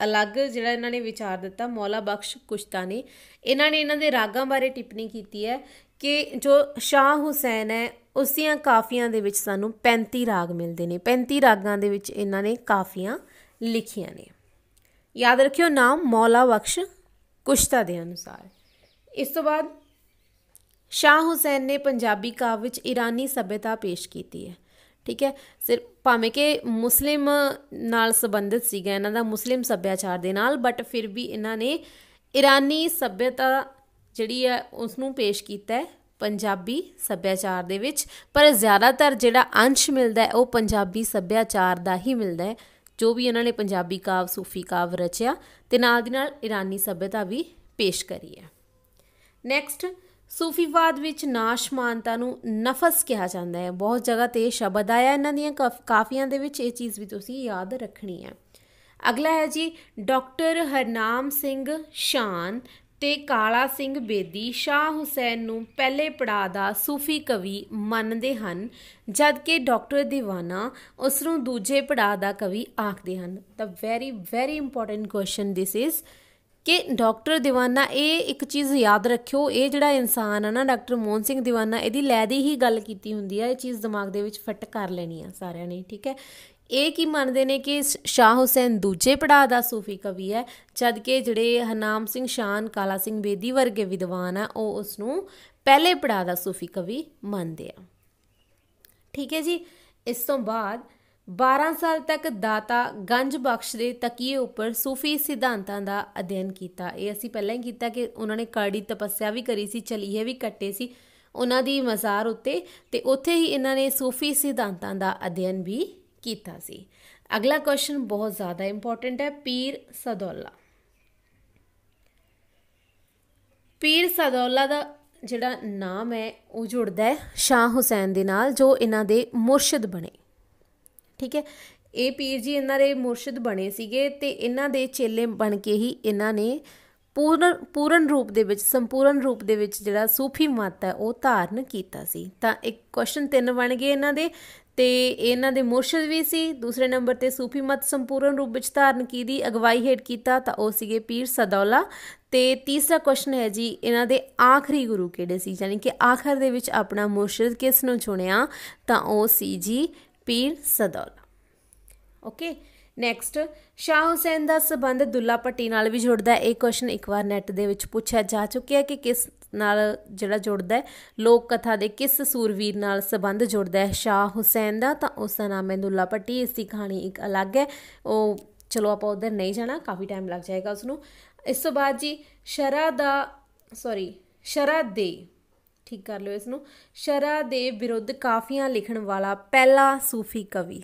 ਅਲੱਗ ਜਿਹੜਾ ਇਹਨਾਂ ਨੇ ਵਿਚਾਰ ਦਿੱਤਾ ਮੌਲਾ ਬਖਸ਼ ਕੁਸ਼ਤਾਨੀ ਇਹਨਾਂ ਨੇ ਇਹਨਾਂ ਦੇ ਰਾਗਾਂ ਬਾਰੇ ਟਿੱਪਣੀ ਕੀਤੀ ਹੈ ਕਿ ਜੋ ਸ਼ਾਹ ਹੁਸੈਨ ਹੈ ਉਸ ਦੀਆਂ ਕਾਫੀਆਂ ਦੇ ਵਿੱਚ ਸਾਨੂੰ 35 ਰਾਗ ਮਿਲਦੇ ਨੇ 35 ਰਾਗਾਂ ਦੇ ਵਿੱਚ ਇਹਨਾਂ ਨੇ ਕਾਫੀਆਂ ਲਿਖੀਆਂ ਨੇ ਯਾਦ ਰੱਖਿਓ ਨਾਮ ਮੌਲਾ ਬਖਸ਼ ਕੁਸ਼ਤਾ ਦੇ ਅਨੁਸਾਰ ਇਸ ਤੋਂ ਬਾਅਦ ਸ਼ਾਹ ਹੁਸੈਨ ਨੇ ਪੰਜਾਬੀ ਕਾਵਿ ਵਿੱਚ ਇਰਾਨੀ ਸਭਿਅਤਾ ਪੇਸ਼ ਕੀਤੀ ਹੈ ਠੀਕ ਹੈ ਸਿਰ ਭਾਵੇਂ ਕਿ ਮੁਸਲਿਮ ਨਾਲ ਸੰਬੰਧਿਤ ਸੀਗਾ ਇਹਨਾਂ ਦਾ ਮੁਸਲਿਮ ਸੱਭਿਆਚਾਰ ਦੇ ਨਾਲ ਬਟ ਫਿਰ ਵੀ ਇਹਨਾਂ ਨੇ ਇਰਾਨੀ ਸੱਭਿਅਤਾ ਜਿਹੜੀ ਹੈ ਉਸ ਨੂੰ ਪੇਸ਼ ਕੀਤਾ ਹੈ ਪੰਜਾਬੀ ਸੱਭਿਆਚਾਰ ਦੇ ਵਿੱਚ ਪਰ ਜ਼ਿਆਦਾਤਰ ਜਿਹੜਾ ਅੰਸ਼ ਮਿਲਦਾ ਹੈ ਉਹ ਪੰਜਾਬੀ ਸੱਭਿਆਚਾਰ ਦਾ ਹੀ ਮਿਲਦਾ ਹੈ ਜੋ ਵੀ ਇਹਨਾਂ ਨੇ ਪੰਜਾਬੀ ਕਾਵ ਸੂਫੀ ਕਾਵ ਰਚਿਆ ਤੇ ਨਾਲ ਦੀ ਨਾਲ ਇਰਾਨੀ ਸੱਭਿਅਤਾ ਵੀ ਪੇਸ਼ ਕਰੀ ਹੈ ਨੈਕਸਟ ਸੂਫੀਵਾਦ ਵਿੱਚ ਨਾਸ਼ਮਾਨਤਾ ਨੂੰ ਨਫਸ ਕਿਹਾ ਜਾਂਦਾ ਹੈ ਬਹੁਤ ਜਗ੍ਹਾ ਤੇ ਸ਼ਬਦ ਆਇਆ ਇਹਨਾਂ ਦੀਆਂ ਕਾਫੀਆਂ ਦੇ ਵਿੱਚ ਇਹ ਚੀਜ਼ ਵੀ ਤੁਸੀਂ ਯਾਦ ਰੱਖਣੀ ਹੈ ਅਗਲਾ ਹੈ ਜੀ ਡਾਕਟਰ ਹਰਨਾਮ ਸਿੰਘ ਸ਼ਾਨ ਤੇ ਕਾਲਾ ਸਿੰਘ ਬੇਦੀ ਸ਼ਾਹ ਹੁਸੈਨ ਨੂੰ ਪਹਿਲੇ ਪੜਾ ਦਾ ਸੂਫੀ ਕਵੀ ਮੰਨਦੇ ਹਨ ਜਦਕਿ ਡਾਕਟਰ ਦੀਵਾਨਾ ਉਸ ਨੂੰ ਦੂਜੇ ਪੜਾ ਦਾ ਕਵੀ ਆਖਦੇ ਹਨ ਤਾਂ very very important question this is ਕਿ ਡਾਕਟਰ دیਵਾਨਾ ਇਹ ਇੱਕ ਚੀਜ਼ ਯਾਦ ਰੱਖਿਓ ਇਹ ਜਿਹੜਾ ਇਨਸਾਨ ਆ ਨਾ ਡਾਕਟਰ ਮੋਹਨ ਸਿੰਘ دیਵਾਨਾ ਇਹਦੀ ਲੈ ਦੀ ਹੀ ਗੱਲ ਕੀਤੀ ਹੁੰਦੀ ਆ ਇਹ ਚੀਜ਼ ਦਿਮਾਗ ਦੇ ਵਿੱਚ ਫਿੱਟ ਕਰ ਲੈਣੀ ਆ ਸਾਰਿਆਂ ਨੇ ਠੀਕ ਹੈ ਇਹ ਕੀ ਮੰਨਦੇ ਨੇ ਕਿ ਸ਼ਾਹ ਹੁਸੈਨ ਦੂਜੇ ਪੜਾਅ ਦਾ ਸੂਫੀ ਕਵੀ ਹੈ ਜਦ ਕਿ ਜਿਹੜੇ ਹਨਾਮ ਸਿੰਘ ਸ਼ਾਨ ਕਾਲਾ ਸਿੰਘ ਬੇਦੀ ਵਰਗੇ ਵਿਦਵਾਨ ਆ ਉਹ ਉਸ ਨੂੰ ਪਹਿਲੇ ਪੜਾਅ ਦਾ ਸੂਫੀ ਕਵੀ ਮੰਨਦੇ ਆ ਠੀਕ ਹੈ ਜੀ ਇਸ ਤੋਂ ਬਾਅਦ 12 ਸਾਲ ਤੱਕ ਦਾਤਾ ਗੰਜ ਬਖਸ਼ ਦੇ ਤਕੀਏ ਉੱਪਰ ਸੂਫੀ ਸਿਧਾਂਤਾਂ ਦਾ ਅਧਿਐਨ ਕੀਤਾ ਇਹ ਅਸੀਂ ਪਹਿਲਾਂ ਹੀ ਕੀਤਾ ਕਿ ਉਹਨਾਂ ਨੇ ਕਾੜੀ ਤਪੱਸਿਆ ਵੀ ਕਰੀ ਸੀ ਚਲੀਏ ਵੀ ਕੱਟੇ ਸੀ ਉਹਨਾਂ ਦੀ ਮਜ਼ਾਰ ਉੱਤੇ ਤੇ ਉੱਥੇ ਹੀ ਇਹਨਾਂ ਨੇ ਸੂਫੀ ਸਿਧਾਂਤਾਂ ਦਾ ਅਧਿਐਨ ਵੀ ਕੀਤਾ ਸੀ ਅਗਲਾ ਕੁਐਸਚਨ ਬਹੁਤ ਜ਼ਿਆਦਾ ਇੰਪੋਰਟੈਂਟ ਹੈ ਪੀਰ ਸਦੌਲਾ ਪੀਰ ਸਦੌਲਾ ਦਾ ਜਿਹੜਾ ਨਾਮ ਹੈ ਉਹ ਜੁੜਦਾ ਹੈ ਸ਼ਾਹ ਹੁਸੈਨ ਦੇ ਨਾਲ ਜੋ ਇਹਨਾਂ ਦੇ ਮੁਰਸ਼ਿਦ ਬਣੇ ਠੀਕ ਹੈ ਇਹ ਪੀਰ ਜੀ ਇਹਨਾਂ ਦੇ ਮੁਰਸ਼ਿਦ ਬਣੇ ਸੀਗੇ ਤੇ ਇਹਨਾਂ ਦੇ ਚੇਲੇ ਬਣ ਕੇ ਹੀ ਇਹਨਾਂ ਨੇ ਪੂਰਨ ਪੂਰਨ ਰੂਪ ਦੇ ਵਿੱਚ ਸੰਪੂਰਨ ਰੂਪ ਦੇ ਵਿੱਚ ਜਿਹੜਾ ਸੂਫੀ ਮਤ ਹੈ ਉਹ ਧਾਰਨ ਕੀਤਾ ਸੀ ਤਾਂ ਇੱਕ ਕੁਐਸਚਨ ਤਿੰਨ ਬਣ ਗਏ ਇਹਨਾਂ ਦੇ ਤੇ ਇਹਨਾਂ ਦੇ ਮੁਰਸ਼ਿਦ ਵੀ ਸੀ ਦੂਸਰੇ ਨੰਬਰ ਤੇ ਸੂਫੀ ਮਤ ਸੰਪੂਰਨ ਰੂਪ ਵਿੱਚ ਧਾਰਨ ਕੀ ਦੀ ਅਗਵਾਈ ਹੇਡ ਕੀਤਾ ਤਾਂ ਉਹ ਸੀਗੇ ਪੀਰ ਸਦੌਲਾ ਤੇ ਤੀਸਰਾ ਕੁਐਸਚਨ ਹੈ ਜੀ ਇਹਨਾਂ ਦੇ ਆਖਰੀ ਗੁਰੂ ਕਿਹੜੇ ਸੀ ਯਾਨੀ ਕਿ ਆਖਰ ਦੇ ਵਿੱਚ ਆਪਣਾ ਮੁਰਸ਼ਿਦ ਕਿਸ ਨੂੰ ਚੁਣਿਆ ਤਾਂ ਉਹ ਸੀ ਜੀ ਪੀਰ ਸਦੌਲਾ ਓਕੇ ਨੈਕਸਟ ਸ਼ਾਹ ਹੁਸੈਨ ਦਾ ਸਬੰਧ ਦੁੱਲਾ ਪੱਟੀ ਨਾਲ ਵੀ ਜੁੜਦਾ ਹੈ ਇਹ ਕੁਐਸਚਨ ਇੱਕ ਵਾਰ ਨੈਟ ਦੇ ਵਿੱਚ ਪੁੱਛਿਆ ਜਾ ਚੁੱਕਿਆ ਹੈ ਕਿ ਕਿਸ ਨਾਲ ਜਿਹੜਾ ਜੁੜਦਾ ਹੈ ਲੋਕ ਕਥਾ ਦੇ ਕਿਸ ਸੂਰਵੀਰ ਨਾਲ ਸਬੰਧ ਜੁੜਦਾ ਹੈ ਸ਼ਾਹ ਹੁਸੈਨ ਦਾ ਤਾਂ ਉਸ ਦਾ ਨਾਮ ਹੈ ਦੁੱਲਾ ਪੱਟੀ ਇਸ ਦੀ ਕਹਾਣੀ ਇੱਕ ਅਲੱਗ ਹੈ ਉਹ ਚਲੋ ਆਪਾਂ ਉਧਰ ਨਹੀਂ ਜਾਣਾ ਕਾਫੀ ਟਾਈਮ ਲੱਗ ਜਾਏਗਾ ਉਸ ਨੂੰ ਇਸ ਤੋਂ ਬਾਅਦ ਜੀ ਸ਼ਰਾ ਦਾ ਸੌਰੀ ਸ਼ਰਾ ਦੇ ਠੀਕ ਕਰ ਲਿਓ ਇਸ ਨੂੰ ਸ਼ਰਾ ਦੇ ਵਿਰੁੱਧ ਕਾਫੀਆਂ ਲਿਖਣ ਵਾਲਾ ਪਹਿਲਾ ਸੂਫੀ ਕਵੀ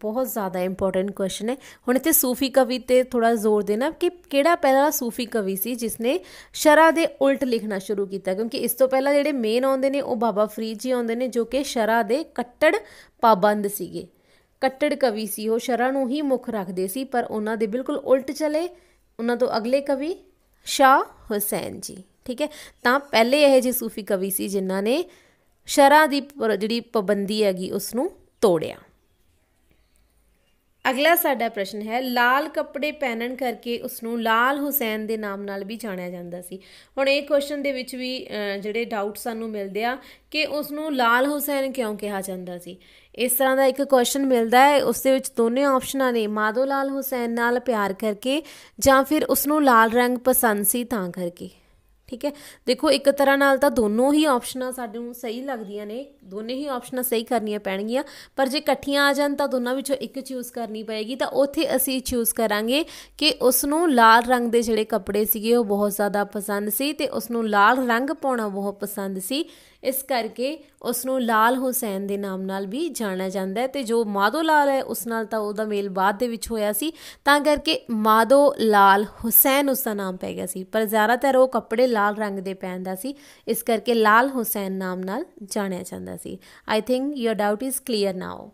ਬਹੁਤ ਜ਼ਿਆਦਾ ਇੰਪੋਰਟੈਂਟ ਕੁਐਸਚਨ ਹੈ ਹੁਣ ਇੱਥੇ ਸੂਫੀ ਕਵੀ ਤੇ ਥੋੜਾ ਜ਼ੋਰ ਦੇਣਾ ਕਿ ਕਿਹੜਾ ਪਹਿਲਾ ਸੂਫੀ ਕਵੀ ਸੀ ਜਿਸਨੇ ਸ਼ਰਾ ਦੇ ਉਲਟ ਲਿਖਣਾ ਸ਼ੁਰੂ ਕੀਤਾ ਕਿਉਂਕਿ ਇਸ ਤੋਂ ਪਹਿਲਾਂ ਜਿਹੜੇ ਮੇਨ ਆਉਂਦੇ ਨੇ ਉਹ ਬਾਬਾ ਫਰੀਦ ਜੀ ਆਉਂਦੇ ਨੇ ਜੋ ਕਿ ਸ਼ਰਾ ਦੇ ਕੱਟੜ ਪਾਬੰਦ ਸੀਗੇ ਕੱਟੜ ਕਵੀ ਸੀ ਉਹ ਸ਼ਰਾ ਨੂੰ ਹੀ ਮੁੱਖ ਰੱਖਦੇ ਸੀ ਪਰ ਉਹਨਾਂ ਦੇ ਬਿਲਕੁਲ ਉਲਟ ਚਲੇ ਉਹਨਾਂ ਤੋਂ ਅਗਲੇ ਕਵੀ ਸ਼ਾ ਹੁਸੈਨ ਜੀ ਠੀਕ ਹੈ ਤਾਂ ਪਹਿਲੇ ਇਹ ਜੀ ਸੂਫੀ ਕਵੀ ਸੀ ਜਿਨ੍ਹਾਂ ਨੇ ਸ਼ਰਾਂ ਦੀ ਜਿਹੜੀ ਪਾਬੰਦੀ ਹੈਗੀ ਉਸ ਨੂੰ ਤੋੜਿਆ ਅਗਲਾ ਸਾਡਾ ਪ੍ਰਸ਼ਨ ਹੈ ਲਾਲ ਕੱਪੜੇ ਪਹਿਨਣ ਕਰਕੇ ਉਸ ਨੂੰ ਲਾਲ ਹੁਸੈਨ ਦੇ ਨਾਮ ਨਾਲ ਵੀ ਜਾਣਿਆ ਜਾਂਦਾ ਸੀ ਹੁਣ ਇਹ ਕੁਐਸਚਨ ਦੇ ਵਿੱਚ ਵੀ ਜਿਹੜੇ ਡਾਊਟ ਸਾਨੂੰ ਮਿਲਦੇ ਆ ਕਿ ਉਸ ਨੂੰ ਲਾਲ ਹੁਸੈਨ ਕਿਉਂ ਕਿਹਾ ਜਾਂਦਾ ਸੀ ਇਸ ਤਰ੍ਹਾਂ ਦਾ ਇੱਕ ਕੁਐਸਚਨ ਮਿਲਦਾ ਹੈ ਉਸ ਦੇ ਵਿੱਚ ਦੋਨੇ ਆਪਸ਼ਨਾਂ ਨੇ ਮਾਦੋ ਲਾਲ ਹੁਸੈਨ ਨਾਲ ਪਿਆਰ ਕਰਕੇ ਜਾਂ ਫਿਰ ਉਸ ਨੂੰ ਲਾਲ ਰੰਗ ਪਸੰਦ ਸੀ ਤਾਂ ਕਰਕੇ ਠੀਕ ਹੈ ਦੇਖੋ ਇੱਕ ਤਰ੍ਹਾਂ ਨਾਲ ਤਾਂ ਦੋਨੋਂ ਹੀ ਆਪਸ਼ਨਾਂ ਸਾਡੇ ਨੂੰ ਸਹੀ ਲੱਗਦੀਆਂ ਨੇ ਦੋਨੇ ਹੀ ਆਪਸ਼ਨਾਂ ਸਹੀ ਕਰਨੀਆਂ ਪੈਣਗੀਆਂ ਪਰ ਜੇ ਇਕੱਠੀਆਂ ਆ ਜਾਣ ਤਾਂ ਦੋਨਾਂ ਵਿੱਚੋਂ ਇੱਕ ਚੂਜ਼ ਕਰਨੀ ਪਏਗੀ ਤਾਂ ਉੱਥੇ ਅਸੀਂ ਚੂਜ਼ ਕਰਾਂਗੇ ਕਿ ਉਸ ਨੂੰ ਲਾਲ ਰੰਗ ਦੇ ਜਿਹੜੇ ਕੱਪੜੇ ਸੀਗੇ ਉਹ ਬਹੁਤ ਜ਼ਿਆਦਾ ਪਸੰਦ ਸੀ ਤੇ ਉਸ ਨੂੰ ਲਾਲ ਰੰਗ ਪਾਉਣਾ ਬਹੁਤ ਪਸੰਦ ਸੀ ਇਸ ਕਰਕੇ ਉਸ ਨੂੰ ਲਾਲ ਹੁਸੈਨ ਦੇ ਨਾਮ ਨਾਲ ਵੀ ਜਾਣਿਆ ਜਾਂਦਾ ਹੈ ਤੇ ਜੋ ਮਾਦੋ ਲਾਲ ਹੈ ਉਸ ਨਾਲ ਤਾਂ ਉਹਦਾ ਮੇਲ ਬਾਅਦ ਦੇ ਵਿੱਚ ਹੋਇਆ ਸੀ ਤਾਂ ਕਰਕੇ ਮਾਦੋ ਲਾਲ ਹੁਸੈਨ ਉਸ ਦਾ ਨਾਮ ਪੈ ਗਿਆ ਸੀ ਪਰ ਜ਼ਿਆਦਾਤਰ ਉਹ ਕੱਪੜੇ ਲਾਲ ਰੰਗ ਦੇ ਪਹਿਨਦਾ ਸੀ ਇਸ ਕਰਕੇ ਲਾਲ ਹੁਸੈਨ ਨਾਮ ਨਾਲ ਜਾਣਿਆ ਜਾਂਦਾ ਸੀ I think your doubt is clear now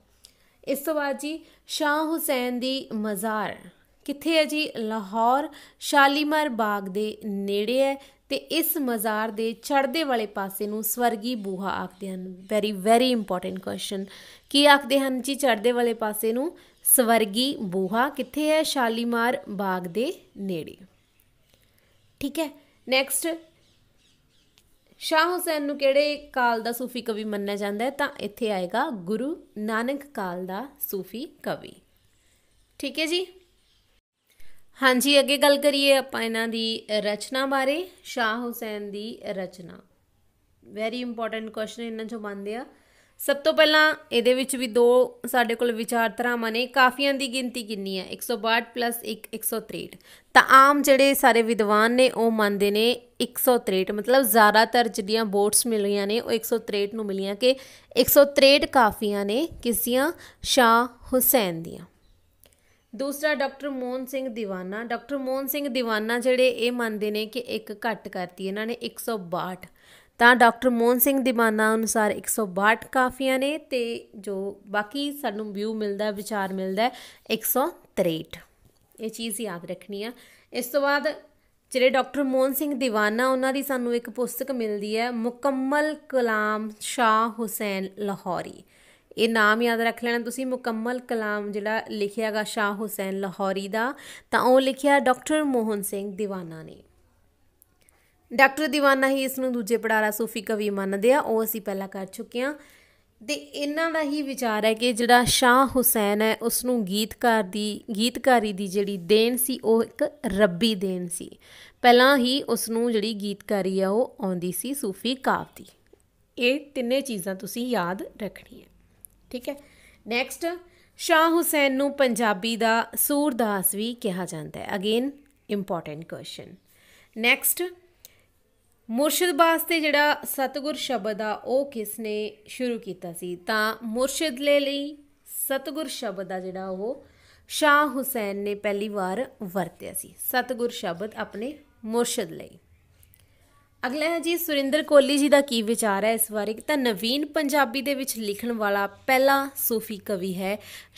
ਇਸ ਤੋਂ ਬਾਅਦ ਜੀ ਸ਼ਾਹ ਹੁਸੈਨ ਦੀ ਮਜ਼ਾਰ ਕਿੱਥੇ ਹੈ ਜੀ ਲਾਹੌਰ ਸ਼ਾਲੀਮਰ ਬਾਗ ਦੇ ਨੇੜੇ ਹੈ ਤੇ ਇਸ ਮਜ਼ਾਰ ਦੇ ਚੜਦੇ ਵਾਲੇ ਪਾਸੇ ਨੂੰ ਸਵਰਗੀ ਬੂਹਾ ਆਖਦੇ ਹਨ ਵੈਰੀ ਵੈਰੀ ਇੰਪੋਰਟੈਂਟ ਕੁਐਸਚਨ ਕੀ ਆਖਦੇ ਹਨ ਜੀ ਚੜਦੇ ਵਾਲੇ ਪਾਸੇ ਨੂੰ ਸਵਰਗੀ ਬੂਹਾ ਕਿੱਥੇ ਹੈ ਸ਼ਾਲੀਮਾਰ ਬਾਗ ਦੇ ਨੇੜੇ ਠੀਕ ਹੈ ਨੈਕਸਟ ਸ਼ਾਹ ਹੁਸੈਨ ਨੂੰ ਕਿਹੜੇ ਕਾਲ ਦਾ ਸੂਫੀ ਕਵੀ ਮੰਨਿਆ ਜਾਂਦਾ ਹੈ ਤਾਂ ਇੱਥੇ ਆਏਗਾ ਗੁਰੂ ਨਾਨਕ ਕਾਲ ਦਾ ਸੂਫੀ ਕਵੀ ਠੀਕ ਹੈ ਜੀ ਹਾਂਜੀ ਅੱਗੇ ਗੱਲ ਕਰੀਏ ਆਪਾਂ ਇਹਨਾਂ ਦੀ ਰਚਨਾ ਬਾਰੇ ਸ਼ਾਹ ਹੁਸੈਨ ਦੀ ਰਚਨਾ ਵੈਰੀ ਇੰਪੋਰਟੈਂਟ ਕੁਐਸਚਨ ਇਹਨਾਂ ਚੋਂ ਬੰਦੇ ਆ ਸਭ ਤੋਂ ਪਹਿਲਾਂ ਇਹਦੇ ਵਿੱਚ ਵੀ ਦੋ ਸਾਡੇ ਕੋਲ ਵਿਚਾਰ ਵਿਚਾਰਧਾਰਾਵਾਂ ਨੇ ਕਾਫੀਆਂ ਦੀ ਗਿਣਤੀ ਕਿੰਨੀ ਹੈ 162 1 163 ਤਾਂ ਆਮ ਜਿਹੜੇ ਸਾਰੇ ਵਿਦਵਾਨ ਨੇ ਉਹ ਮੰਨਦੇ ਨੇ 163 ਮਤਲਬ ਜ਼ਿਆਦਾਤਰ ਜਿਹੜੀਆਂ ਵੋਟਸ ਮਿਲੀਆਂ ਨੇ ਉਹ 163 ਨੂੰ ਮਿਲੀਆਂ ਕਿ 163 ਕਾਫੀਆਂ ਨੇ ਕਿਸੀਆਂ ਸ਼ਾਹ ਹੁਸੈਨ ਦੀਆਂ ਦੂਸਰਾ ਡਾਕਟਰ ਮੋਹਨ ਸਿੰਘ دیਵਾਨਾ ਡਾਕਟਰ ਮੋਹਨ ਸਿੰਘ دیਵਾਨਾ ਜਿਹੜੇ ਇਹ ਮੰਨਦੇ ਨੇ ਕਿ ਇੱਕ ਘੱਟ ਕਰਤੀ ਇਹਨਾਂ ਨੇ 162 ਤਾਂ ਡਾਕਟਰ ਮੋਹਨ ਸਿੰਘ دیਵਾਨਾ ਅਨੁਸਾਰ 162 ਕਾਫੀਆਂ ਨੇ ਤੇ ਜੋ ਬਾਕੀ ਸਾਨੂੰ ਵਿਊ ਮਿਲਦਾ ਵਿਚਾਰ ਮਿਲਦਾ 163 ਇਹ ਚੀਜ਼ ਯਾਦ ਰੱਖਣੀ ਆ ਇਸ ਤੋਂ ਬਾਅਦ ਜਿਹੜੇ ਡਾਕਟਰ ਮੋਹਨ ਸਿੰਘ دیਵਾਨਾ ਉਹਨਾਂ ਦੀ ਸਾਨੂੰ ਇੱਕ ਪੁਸਤਕ ਮਿਲਦੀ ਹੈ ਮੁਕੰਮਲ ਕਲਾਮ ਸ਼ਾਹ ਹੁਸੈਨ ਲਾਹੌਰੀ ਇਹ ਨਾਮ ਯਾਦ ਰੱਖ ਲੈਣਾ ਤੁਸੀਂ ਮੁਕੰਮਲ ਕਲਾਮ ਜਿਹੜਾ ਲਿਖਿਆਗਾ ਸ਼ਾਹ ਹੁਸੈਨ ਲਾਹੌਰੀ ਦਾ ਤਾਂ ਉਹ ਲਿਖਿਆ ਡਾਕਟਰ ਮੋਹਨ ਸਿੰਘ دیਵਾਨਾ ਨੇ ਡਾਕਟਰ دیਵਾਨਾ ਹੀ ਇਸ ਨੂੰ ਦੂਜੇ ਪੜਾਰਾ ਸੂਫੀ ਕਵੀ ਮੰਨਦੇ ਆ ਉਹ ਅਸੀਂ ਪਹਿਲਾਂ ਕਰ ਚੁੱਕੇ ਆ ਤੇ ਇਹਨਾਂ ਦਾ ਹੀ ਵਿਚਾਰ ਹੈ ਕਿ ਜਿਹੜਾ ਸ਼ਾਹ ਹੁਸੈਨ ਹੈ ਉਸ ਨੂੰ ਗੀਤਕਾਰ ਦੀ ਗੀਤਕਾਰੀ ਦੀ ਜਿਹੜੀ ਦੇਣ ਸੀ ਉਹ ਇੱਕ ਰੱਬੀ ਦੇਣ ਸੀ ਪਹਿਲਾਂ ਹੀ ਉਸ ਨੂੰ ਜਿਹੜੀ ਗੀਤਕਾਰੀ ਆ ਉਹ ਆਉਂਦੀ ਸੀ ਸੂਫੀ ਕਾਵ ਦੀ ਇਹ ਤਿੰਨੇ ਚੀਜ਼ਾਂ ਤੁਸੀਂ ਯਾਦ ਰੱਖਣੀਆਂ ਠੀਕ ਹੈ ਨੈਕਸਟ ਸ਼ਾਹ ਹੁਸੈਨ ਨੂੰ ਪੰਜਾਬੀ ਦਾ ਸੂਰਦਾਸ ਵੀ ਕਿਹਾ ਜਾਂਦਾ ਹੈ ਅਗੇਨ ਇੰਪੋਰਟੈਂਟ ਕੁਐਸਚਨ ਨੈਕਸਟ ਮੁਰਸ਼ਿਦ ਵਾਸਤੇ ਜਿਹੜਾ ਸਤਗੁਰ ਸ਼ਬਦ ਆ ਉਹ ਕਿਸ ਨੇ ਸ਼ੁਰੂ ਕੀਤਾ ਸੀ ਤਾਂ ਮੁਰਸ਼ਿਦ ਲਈ ਸਤਗੁਰ ਸ਼ਬਦ ਆ ਜਿਹੜਾ ਉਹ ਸ਼ਾਹ ਹੁਸੈਨ ਨੇ ਪਹਿਲੀ ਵਾਰ ਵਰਤਿਆ ਸੀ ਸਤਗੁਰ ਸ਼ਬਦ ਆਪਣੇ ਮੁਰਸ਼ਿਦ ਲਈ ਅਗਲਾ ਹੈ ਜੀ ਸੁਰਿੰਦਰ ਕੋਲੀ ਜੀ ਦਾ ਕੀ ਵਿਚਾਰ ਹੈ ਇਸ ਬਾਰੇ ਤਾਂ ਨਵੀਨ ਪੰਜਾਬੀ ਦੇ ਵਿੱਚ ਲਿਖਣ ਵਾਲਾ ਪਹਿਲਾ ਸੂਫੀ ਕਵੀ ਹੈ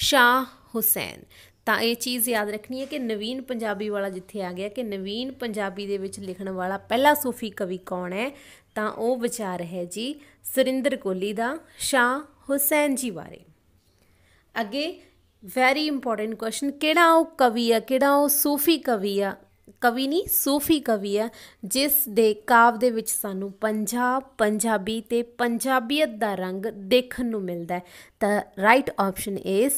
ਸ਼ਾਹ ਹੁਸੈਨ ਤਾਂ ਇਹ ਚੀਜ਼ ਯਾਦ ਰੱਖਣੀ ਹੈ ਕਿ ਨਵੀਨ ਪੰਜਾਬੀ ਵਾਲਾ ਜਿੱਥੇ ਆ ਗਿਆ ਕਿ ਨਵੀਨ ਪੰਜਾਬੀ ਦੇ ਵਿੱਚ ਲਿਖਣ ਵਾਲਾ ਪਹਿਲਾ ਸੂਫੀ ਕਵੀ ਕੌਣ ਹੈ ਤਾਂ ਉਹ ਵਿਚਾਰ ਹੈ ਜੀ ਸੁਰਿੰਦਰ ਕੋਲੀ ਦਾ ਸ਼ਾਹ ਹੁਸੈਨ ਜੀ ਬਾਰੇ ਅੱਗੇ ਵੈਰੀ ਇੰਪੋਰਟੈਂਟ ਕੁਐਸਚਨ ਕਿਹੜਾ ਉਹ ਕਵੀ ਆ ਕਿਹੜਾ ਉਹ ਸੂਫੀ ਕਵੀ ਆ ਕਵੀ ਨਹੀਂ ਸੂਫੀ ਕਵੀ ਹੈ ਜਿਸ ਦੇ ਕਾਵ ਦੇ ਵਿੱਚ ਸਾਨੂੰ ਪੰਜਾਬ ਪੰਜਾਬੀ ਤੇ ਪੰਜਾਬੀਅਤ ਦਾ ਰੰਗ ਦੇਖਣ ਨੂੰ ਮਿਲਦਾ ਹੈ ਤਾਂ ਰਾਈਟ ਆਪਸ਼ਨ ਇਜ਼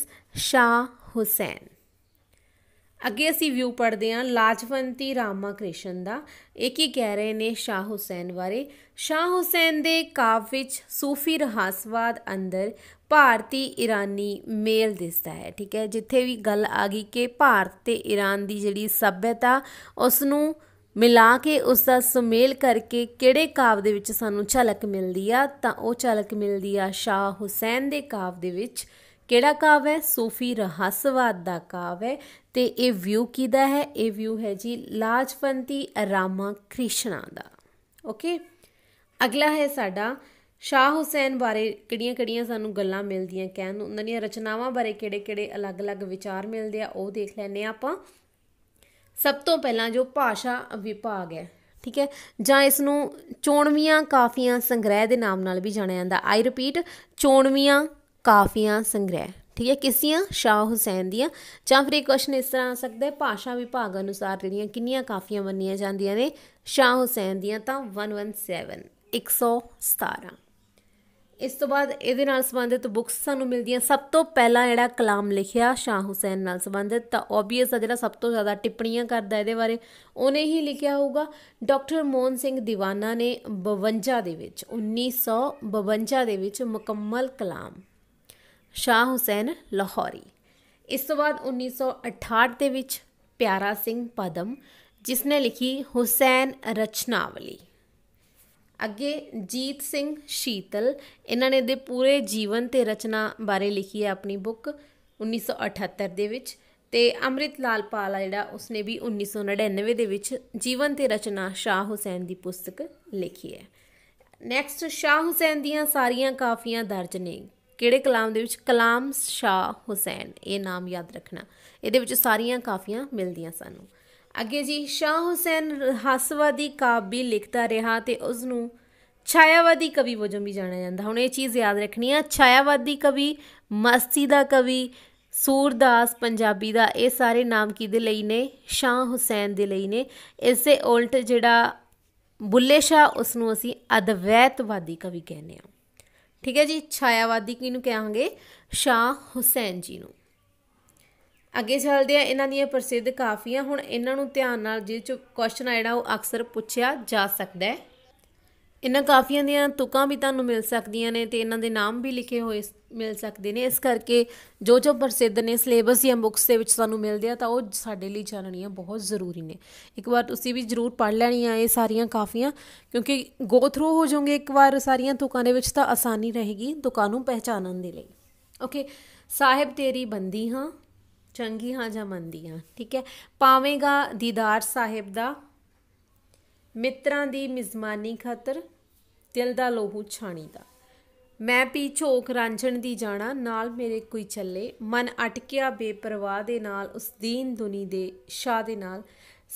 ਸ਼ਾ ਹੁਸੈਨ ਅੱਗੇ ਅਸੀਂ ਵਿਊ ਪੜਦੇ ਹਾਂ ਲਾਜਵੰਤੀ ਰਾਮਾ ਕ੍ਰਿਸ਼ਨ ਦਾ ਇਹ ਕੀ ਕਹਿ ਰਹੇ ਨੇ ਸ਼ਾਹ ਹੁਸੈਨ ਬਾਰੇ ਸ਼ਾਹ ਹੁਸੈਨ ਦੇ ਕਾਵ ਵਿੱਚ ਸੂਫੀ ਰਹਾਸਵਾਦ ਅੰਦਰ ਭਾਰਤੀ ਇਰਾਨੀ ਮੇਲ ਦਿਸਦਾ ਹੈ ਠੀਕ ਹੈ ਜਿੱਥੇ ਵੀ ਗੱਲ ਆ ਗਈ ਕਿ ਭਾਰਤ ਤੇ ਈਰਾਨ ਦੀ ਜਿਹੜੀ ਸਭਿਅਤਾ ਉਸ ਨੂੰ ਮਿਲਾ ਕੇ ਉਸ ਦਾ ਸੁਮੇਲ ਕਰਕੇ ਕਿਹੜੇ ਕਾਵ ਦੇ ਵਿੱਚ ਸਾਨੂੰ ਝਲਕ ਮਿਲਦੀ ਆ ਤਾਂ ਉਹ ਝਲਕ ਮਿਲਦੀ ਆ ਸ਼ਾਹ ਹੁਸੈਨ ਦੇ ਕਾਵ ਦੇ ਵਿੱਚ ਕਿਹੜਾ ਕਾਵ ਹੈ ਸੂਫੀ ਰਹੱਸਵਾਦ ਦਾ ਕਾਵ ਹੈ ਤੇ ਇਹ ਵਿਊ ਕਿਦਾ ਹੈ ਇਹ ਵਿਊ ਹੈ ਜੀ ਲਾਜਵੰਤੀ ਰਾਮਾ ਕ੍ਰਿਸ਼ਨਾ ਦਾ ਓਕੇ ਅਗਲਾ ਹੈ ਸਾਡਾ ਸ਼ਾਹ ਹੁਸੈਨ ਬਾਰੇ ਕਿਹੜੀਆਂ-ਕਿਹੜੀਆਂ ਸਾਨੂੰ ਗੱਲਾਂ ਮਿਲਦੀਆਂ ਕਹਿਣ ਨੂੰ ਉਹਨਾਂ ਦੀਆਂ ਰਚਨਾਵਾਂ ਬਾਰੇ ਕਿਹੜੇ-ਕਿਹੜੇ ਅਲੱਗ-ਅਲੱਗ ਵਿਚਾਰ ਮਿਲਦੇ ਆ ਉਹ ਦੇਖ ਲੈਣੇ ਆ ਆਪਾਂ ਸਭ ਤੋਂ ਪਹਿਲਾਂ ਜੋ ਭਾਸ਼ਾ ਵਿਭਾਗ ਹੈ ਠੀਕ ਹੈ ਜਾਂ ਇਸ ਨੂੰ ਚੋਣਵੀਆਂ ਕਾਫੀਆਂ ਸੰਗ੍ਰਹਿ ਦੇ ਨਾਮ ਨਾਲ ਵੀ ਜਾਣਿਆ ਜਾਂਦਾ ਆਈ ਰਿਪੀਟ ਚੋਣਵੀਆਂ ਕਾਫੀਆਂ ਸੰਗ੍ਰਹਿ ਠੀਕ ਹੈ ਕਿਸੀਆਂ ਸ਼ਾਹ ਹੁਸੈਨ ਦੀਆਂ ਜਾਂ ਫਿਰ ਇਹ ਕੁਐਸਚਨ ਇਸ ਤਰ੍ਹਾਂ ਆ ਸਕਦਾ ਹੈ ਭਾਸ਼ਾ ਵਿਭਾਗ ਅਨੁਸਾਰ ਜਿਹੜੀਆਂ ਕਿੰਨੀਆਂ ਕਾਫੀਆਂ ਮੰਨੀਆਂ ਜਾਂਦੀਆਂ ਨੇ ਸ਼ਾਹ ਹੁਸੈਨ ਦੀਆਂ ਤਾਂ 117 117 ਇਸ ਤੋਂ ਬਾਅਦ ਇਹਦੇ ਨਾਲ ਸੰਬੰਧਿਤ ਬੁੱਕਸ ਸਾਨੂੰ ਮਿਲਦੀਆਂ ਸਭ ਤੋਂ ਪਹਿਲਾਂ ਜਿਹੜਾ ਕਲਾਮ ਲਿਖਿਆ ਸ਼ਾਹ ਹੁਸੈਨ ਨਾਲ ਸੰਬੰਧਿਤ ਤਾਂ ਆਬਵੀਅਸ ਆ ਜਿਹੜਾ ਸਭ ਤੋਂ ਜ਼ਿਆਦਾ ਟਿੱਪਣੀਆਂ ਕਰਦਾ ਇਹਦੇ ਬਾਰੇ ਉਹਨੇ ਹੀ ਲਿਖਿਆ ਹੋਊਗਾ ਡਾਕਟਰ ਮੋਹਨ ਸਿੰਘ ਦੀਵਾਨਾ ਨੇ 52 ਦੇ ਵਿੱਚ 1952 ਦੇ ਵਿੱਚ ਮੁਕੰਮਲ ਕਲਾਮ ਸ਼ਾਹ ਹੁਸੈਨ ਲਾਹੌਰੀ ਇਸ ਤੋਂ ਬਾਅਦ 1968 ਦੇ ਵਿੱਚ ਪਿਆਰਾ ਸਿੰਘ ਪਦਮ ਜਿਸ ਨੇ ਲਿਖੀ ਹੁਸੈਨ ਰਚਨਾਵਲੀ ਅੱਗੇ ਜੀਤ ਸਿੰਘ ਸ਼ੀਤਲ ਇਹਨਾਂ ਨੇ ਦੇ ਪੂਰੇ ਜੀਵਨ ਤੇ ਰਚਨਾ ਬਾਰੇ ਲਿਖੀ ਹੈ ਆਪਣੀ ਬੁੱਕ 1978 ਦੇ ਵਿੱਚ ਤੇ ਅੰਮ੍ਰਿਤ ਲਾਲ ਪਾਲ ਆ ਜਿਹੜਾ ਉਸਨੇ ਵੀ 1999 ਦੇ ਵਿੱਚ ਜੀਵਨ ਤੇ ਰਚਨਾ ਸ਼ਾਹ ਹੁਸੈਨ ਦੀ ਪੁਸਤਕ ਲਿਖੀ ਹੈ ਨੈਕਸਟ ਸ਼ਾਹ ਹੁਸੈਨ ਦੀਆਂ ਸਾਰੀਆਂ ਕਾਫੀਆਂ ਦਰਜ ਨੇ ਕਿਹੜੇ ਕਲਾਮ ਦੇ ਵਿੱਚ ਕਲਾਮ ਸ਼ਾਹ ਹੁਸੈਨ ਇਹ ਨਾਮ ਯਾਦ ਰੱਖਣਾ ਇਹਦੇ ਵਿੱਚ ਸਾਰੀਆਂ ਕਾਫੀਆਂ ਮਿਲਦੀਆਂ ਸਾਨੂੰ ਅੱਗੇ ਜੀ ਸ਼ਾਹ ਹੁਸੈਨ ਹਸਵਾਦੀ ਕਾਬੀ ਲਿਖਦਾ ਰਿਹਾ ਤੇ ਉਸ ਨੂੰ ਛਾਇਆਵਾਦੀ ਕਵੀ ਵਜੋਂ ਵੀ ਜਾਣਿਆ ਜਾਂਦਾ ਹੁਣ ਇਹ ਚੀਜ਼ ਯਾਦ ਰੱਖਣੀ ਆ ਛਾਇਆਵਾਦੀ ਕਵੀ ਮਸਤੀ ਦਾ ਕਵੀ ਸੂਰਦਾਸ ਪੰਜਾਬੀ ਦਾ ਇਹ ਸਾਰੇ ਨਾਮ ਕਿਹਦੇ ਲਈ ਨੇ ਸ਼ਾਹ ਹੁਸੈਨ ਦੇ ਲਈ ਨੇ ਇਸੇ ਉਲਟ ਜਿਹੜਾ ਬੁੱਲੇ ਸ਼ਾਹ ਉਸ ਨੂੰ ਅਸੀਂ ਅਦਵੈਤਵਾਦੀ ਕਵੀ ਕਹਿੰਦੇ ਆ ਠੀਕ ਹੈ ਜੀ ਛਾਇਆਵਾਦੀ ਕਿਹਨੂੰ ਕਹਾਂਗੇ ਸ਼ਾਹ ਹੁਸੈਨ ਜੀ ਨੂੰ ਅੱਗੇ ਚੱਲਦੇ ਆ ਇਹਨਾਂ ਦੀਆਂ ਪ੍ਰਸਿੱਧ ਕਾਫੀਆਂ ਹੁਣ ਇਹਨਾਂ ਨੂੰ ਧਿਆਨ ਨਾਲ ਜਿਹਦੇ ਚ ਕੁਐਸਚਨ ਆ ਜਿਹੜਾ ਉਹ ਅਕਸਰ ਪੁੱਛਿਆ ਜਾ ਸਕਦਾ ਹੈ ਇਹਨਾਂ ਕਾਫੀਆਂ ਦੀਆਂ ਤੁਕਾਂ ਵੀ ਤੁਹਾਨੂੰ ਮਿਲ ਸਕਦੀਆਂ ਨੇ ਤੇ ਇਹਨਾਂ ਦੇ ਨਾਮ ਵੀ ਲਿਖੇ ਹੋਏ ਮਿਲ ਸਕਦੇ ਨੇ ਇਸ ਕਰਕੇ ਜੋ ਜੋ ਪ੍ਰਸਿੱਧ ਨੇ ਸਿਲੇਬਸ ਜਾਂ ਬੁੱਕਸ ਦੇ ਵਿੱਚ ਤੁਹਾਨੂੰ ਮਿਲਦੇ ਆ ਤਾਂ ਉਹ ਸਾਡੇ ਲਈ ਜਾਣਨੀਆਂ ਬਹੁਤ ਜ਼ਰੂਰੀ ਨੇ ਇੱਕ ਵਾਰ ਤੁਸੀਂ ਵੀ ਜ਼ਰੂਰ ਪੜ੍ਹ ਲੈਣੀਆਂ ਇਹ ਸਾਰੀਆਂ ਕਾਫੀਆਂ ਕਿਉਂਕਿ ਗੋ ਥਰੂ ਹੋ ਜਾਓਗੇ ਇੱਕ ਵਾਰ ਸਾਰੀਆਂ ਤੁਕਾਂ ਦੇ ਵਿੱਚ ਤਾਂ ਆਸਾਨੀ ਰਹੇਗੀ ਤੁਕਾਂ ਨੂੰ ਪਹਿਚਾਨਣ ਦੇ ਲਈ ਓਕੇ ਸਾਹਿਬ ਤੇਰੀ ਬੰਦੀ ਹਾਂ ਚੰਗੀ ਹਾਂ ਜਾਂ ਮੰਦੀ ਹਾਂ ਠੀਕ ਹੈ ਪਾਵੇਂਗਾ ਦੀਦਾਰ ਸਾਹਿਬ ਦਾ ਮਿੱਤਰਾਂ ਦੀ ਮਿਜ਼ਮਾਨੀ ਖਾਤਰ ਦਿਲ ਦਾ ਲੋਹੂ ਛਾਣੀ ਦਾ ਮੈਂ ਪੀ ਝੋਕ ਰਾਂਝਣ ਦੀ ਜਾਣਾ ਨਾਲ ਮੇਰੇ ਕੋਈ ਚੱਲੇ ਮਨ ਅਟਕਿਆ ਬੇਪਰਵਾਹ ਦੇ ਨਾਲ ਉਸ ਦੀਨ ਦੁਨੀ ਦੇ ਸ਼ਾਹ ਦੇ ਨਾਲ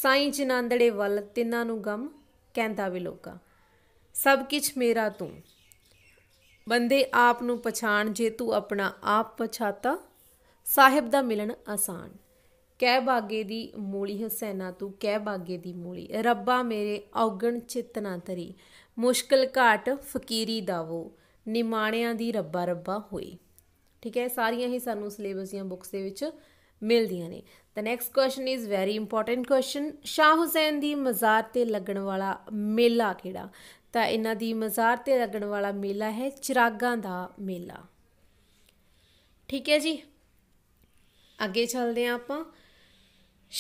ਸਾਈ ਜਨੰਦੜੇ ਵੱਲ ਤਿੰਨਾਂ ਨੂੰ ਗਮ ਕਹਿੰਦਾ ਵੀ ਲੋਕਾਂ ਸਭ ਕੁਝ ਮੇਰਾ ਤੂੰ ਬੰਦੇ ਆਪ ਨੂੰ ਪਛਾਣ ਜੇ ਤੂੰ ਆਪਣਾ ਆਪ ਪਛਾਤਾ ਸਾਹਿਬ ਦਾ ਮਿਲਣ ਆਸਾਨ ਕਹਿ ਬਾਗੇ ਦੀ ਮੂਲੀ ਹਸੈਨਾ ਤੂੰ ਕਹਿ ਬਾਗੇ ਦੀ ਮੂਲੀ ਰੱਬਾ ਮੇਰੇ ਔਗਣ ਚਿੱਤ ਨਾ ਤਰੀ ਮੁਸ਼ਕਲ ਘਾਟ ਫਕੀਰੀ ਦਾਵੋ ਨਿਮਾਣਿਆਂ ਦੀ ਰੱਬਾ ਰੱਬਾ ਹੋਈ ਠੀਕ ਹੈ ਸਾਰੀਆਂ ਹੀ ਸਾਨੂੰ ਸਿਲੇਬਸ ਦੀਆਂ ਬੁੱਕਸ ਦੇ ਵਿੱਚ ਮਿਲਦੀਆਂ ਨੇ the next question is very important question Shah Hussain ਦੀ ਮਜ਼ਾਰ ਤੇ ਲੱਗਣ ਵਾਲਾ ਮੇਲਾ ਕਿਹੜਾ ਤਾਂ ਇਹਨਾਂ ਦੀ ਮਜ਼ਾਰ ਤੇ ਲੱਗਣ ਵਾਲਾ ਮੇਲਾ ਹੈ ਚਿਰਾਗਾਂ ਦਾ ਮੇਲਾ ਠੀਕ ਹੈ ਜੀ ਅੱਗੇ ਚੱਲਦੇ ਆ ਆਪਾਂ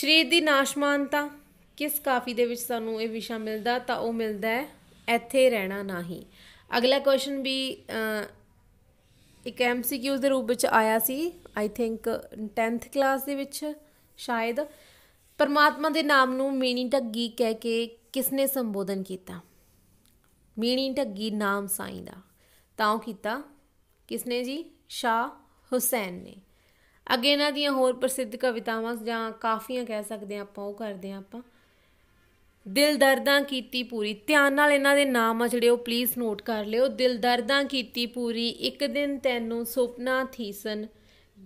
ਸਰੀਰ ਦੀ ਨਾਸ਼ਮਾਨਤਾ ਕਿਸ ਕਾਫੀ ਦੇ ਵਿੱਚ ਸਾਨੂੰ ਇਹ ਵਿਸ਼ਾ ਮਿਲਦਾ ਤਾਂ ਉਹ ਮਿਲਦਾ ਹੈ ਇੱਥੇ ਰਹਿਣਾ ਨਹੀਂ ਅਗਲਾ ਕੁਐਸਚਨ ਵੀ ਇੱਕ ਐਮਸੀਕਿਊ ਦੇ ਰੂਪ ਵਿੱਚ ਆਇਆ ਸੀ ਆਈ ਥਿੰਕ 10th ਕਲਾਸ ਦੇ ਵਿੱਚ ਸ਼ਾਇਦ ਪਰਮਾਤਮਾ ਦੇ ਨਾਮ ਨੂੰ ਮੀਣੀ ਢੱਗੀ ਕਹਿ ਕੇ ਕਿਸ ਨੇ ਸੰਬੋਧਨ ਕੀਤਾ ਮੀਣੀ ਢੱਗੀ ਨਾਮ ਸਾਈਂ ਦਾ ਤਾਂ ਕੀਤਾ ਕਿਸ ਨੇ ਜੀ ਸ਼ਾ ਹੁਸੈਨ ਨੇ ਅੱਗੇ ਇਹਨਾਂ ਦੀਆਂ ਹੋਰ ਪ੍ਰਸਿੱਧ ਕਵਿਤਾਵਾਂ ਜਾਂ ਕਾਫੀਆਂ ਕਹਿ ਸਕਦੇ ਆ ਆਪਾਂ ਉਹ ਕਰਦੇ ਆ ਆਪਾਂ ਦਿਲ ਦਰਦਾਂ ਕੀਤੀ ਪੂਰੀ ਧਿਆਨ ਨਾਲ ਇਹਨਾਂ ਦੇ ਨਾਮ ਆ ਜਿਹੜੇ ਉਹ ਪਲੀਜ਼ ਨੋਟ ਕਰ ਲਿਓ ਦਿਲ ਦਰਦਾਂ ਕੀਤੀ ਪੂਰੀ ਇੱਕ ਦਿਨ ਤੈਨੂੰ ਸੁਪਨਾ ਥੀਸਨ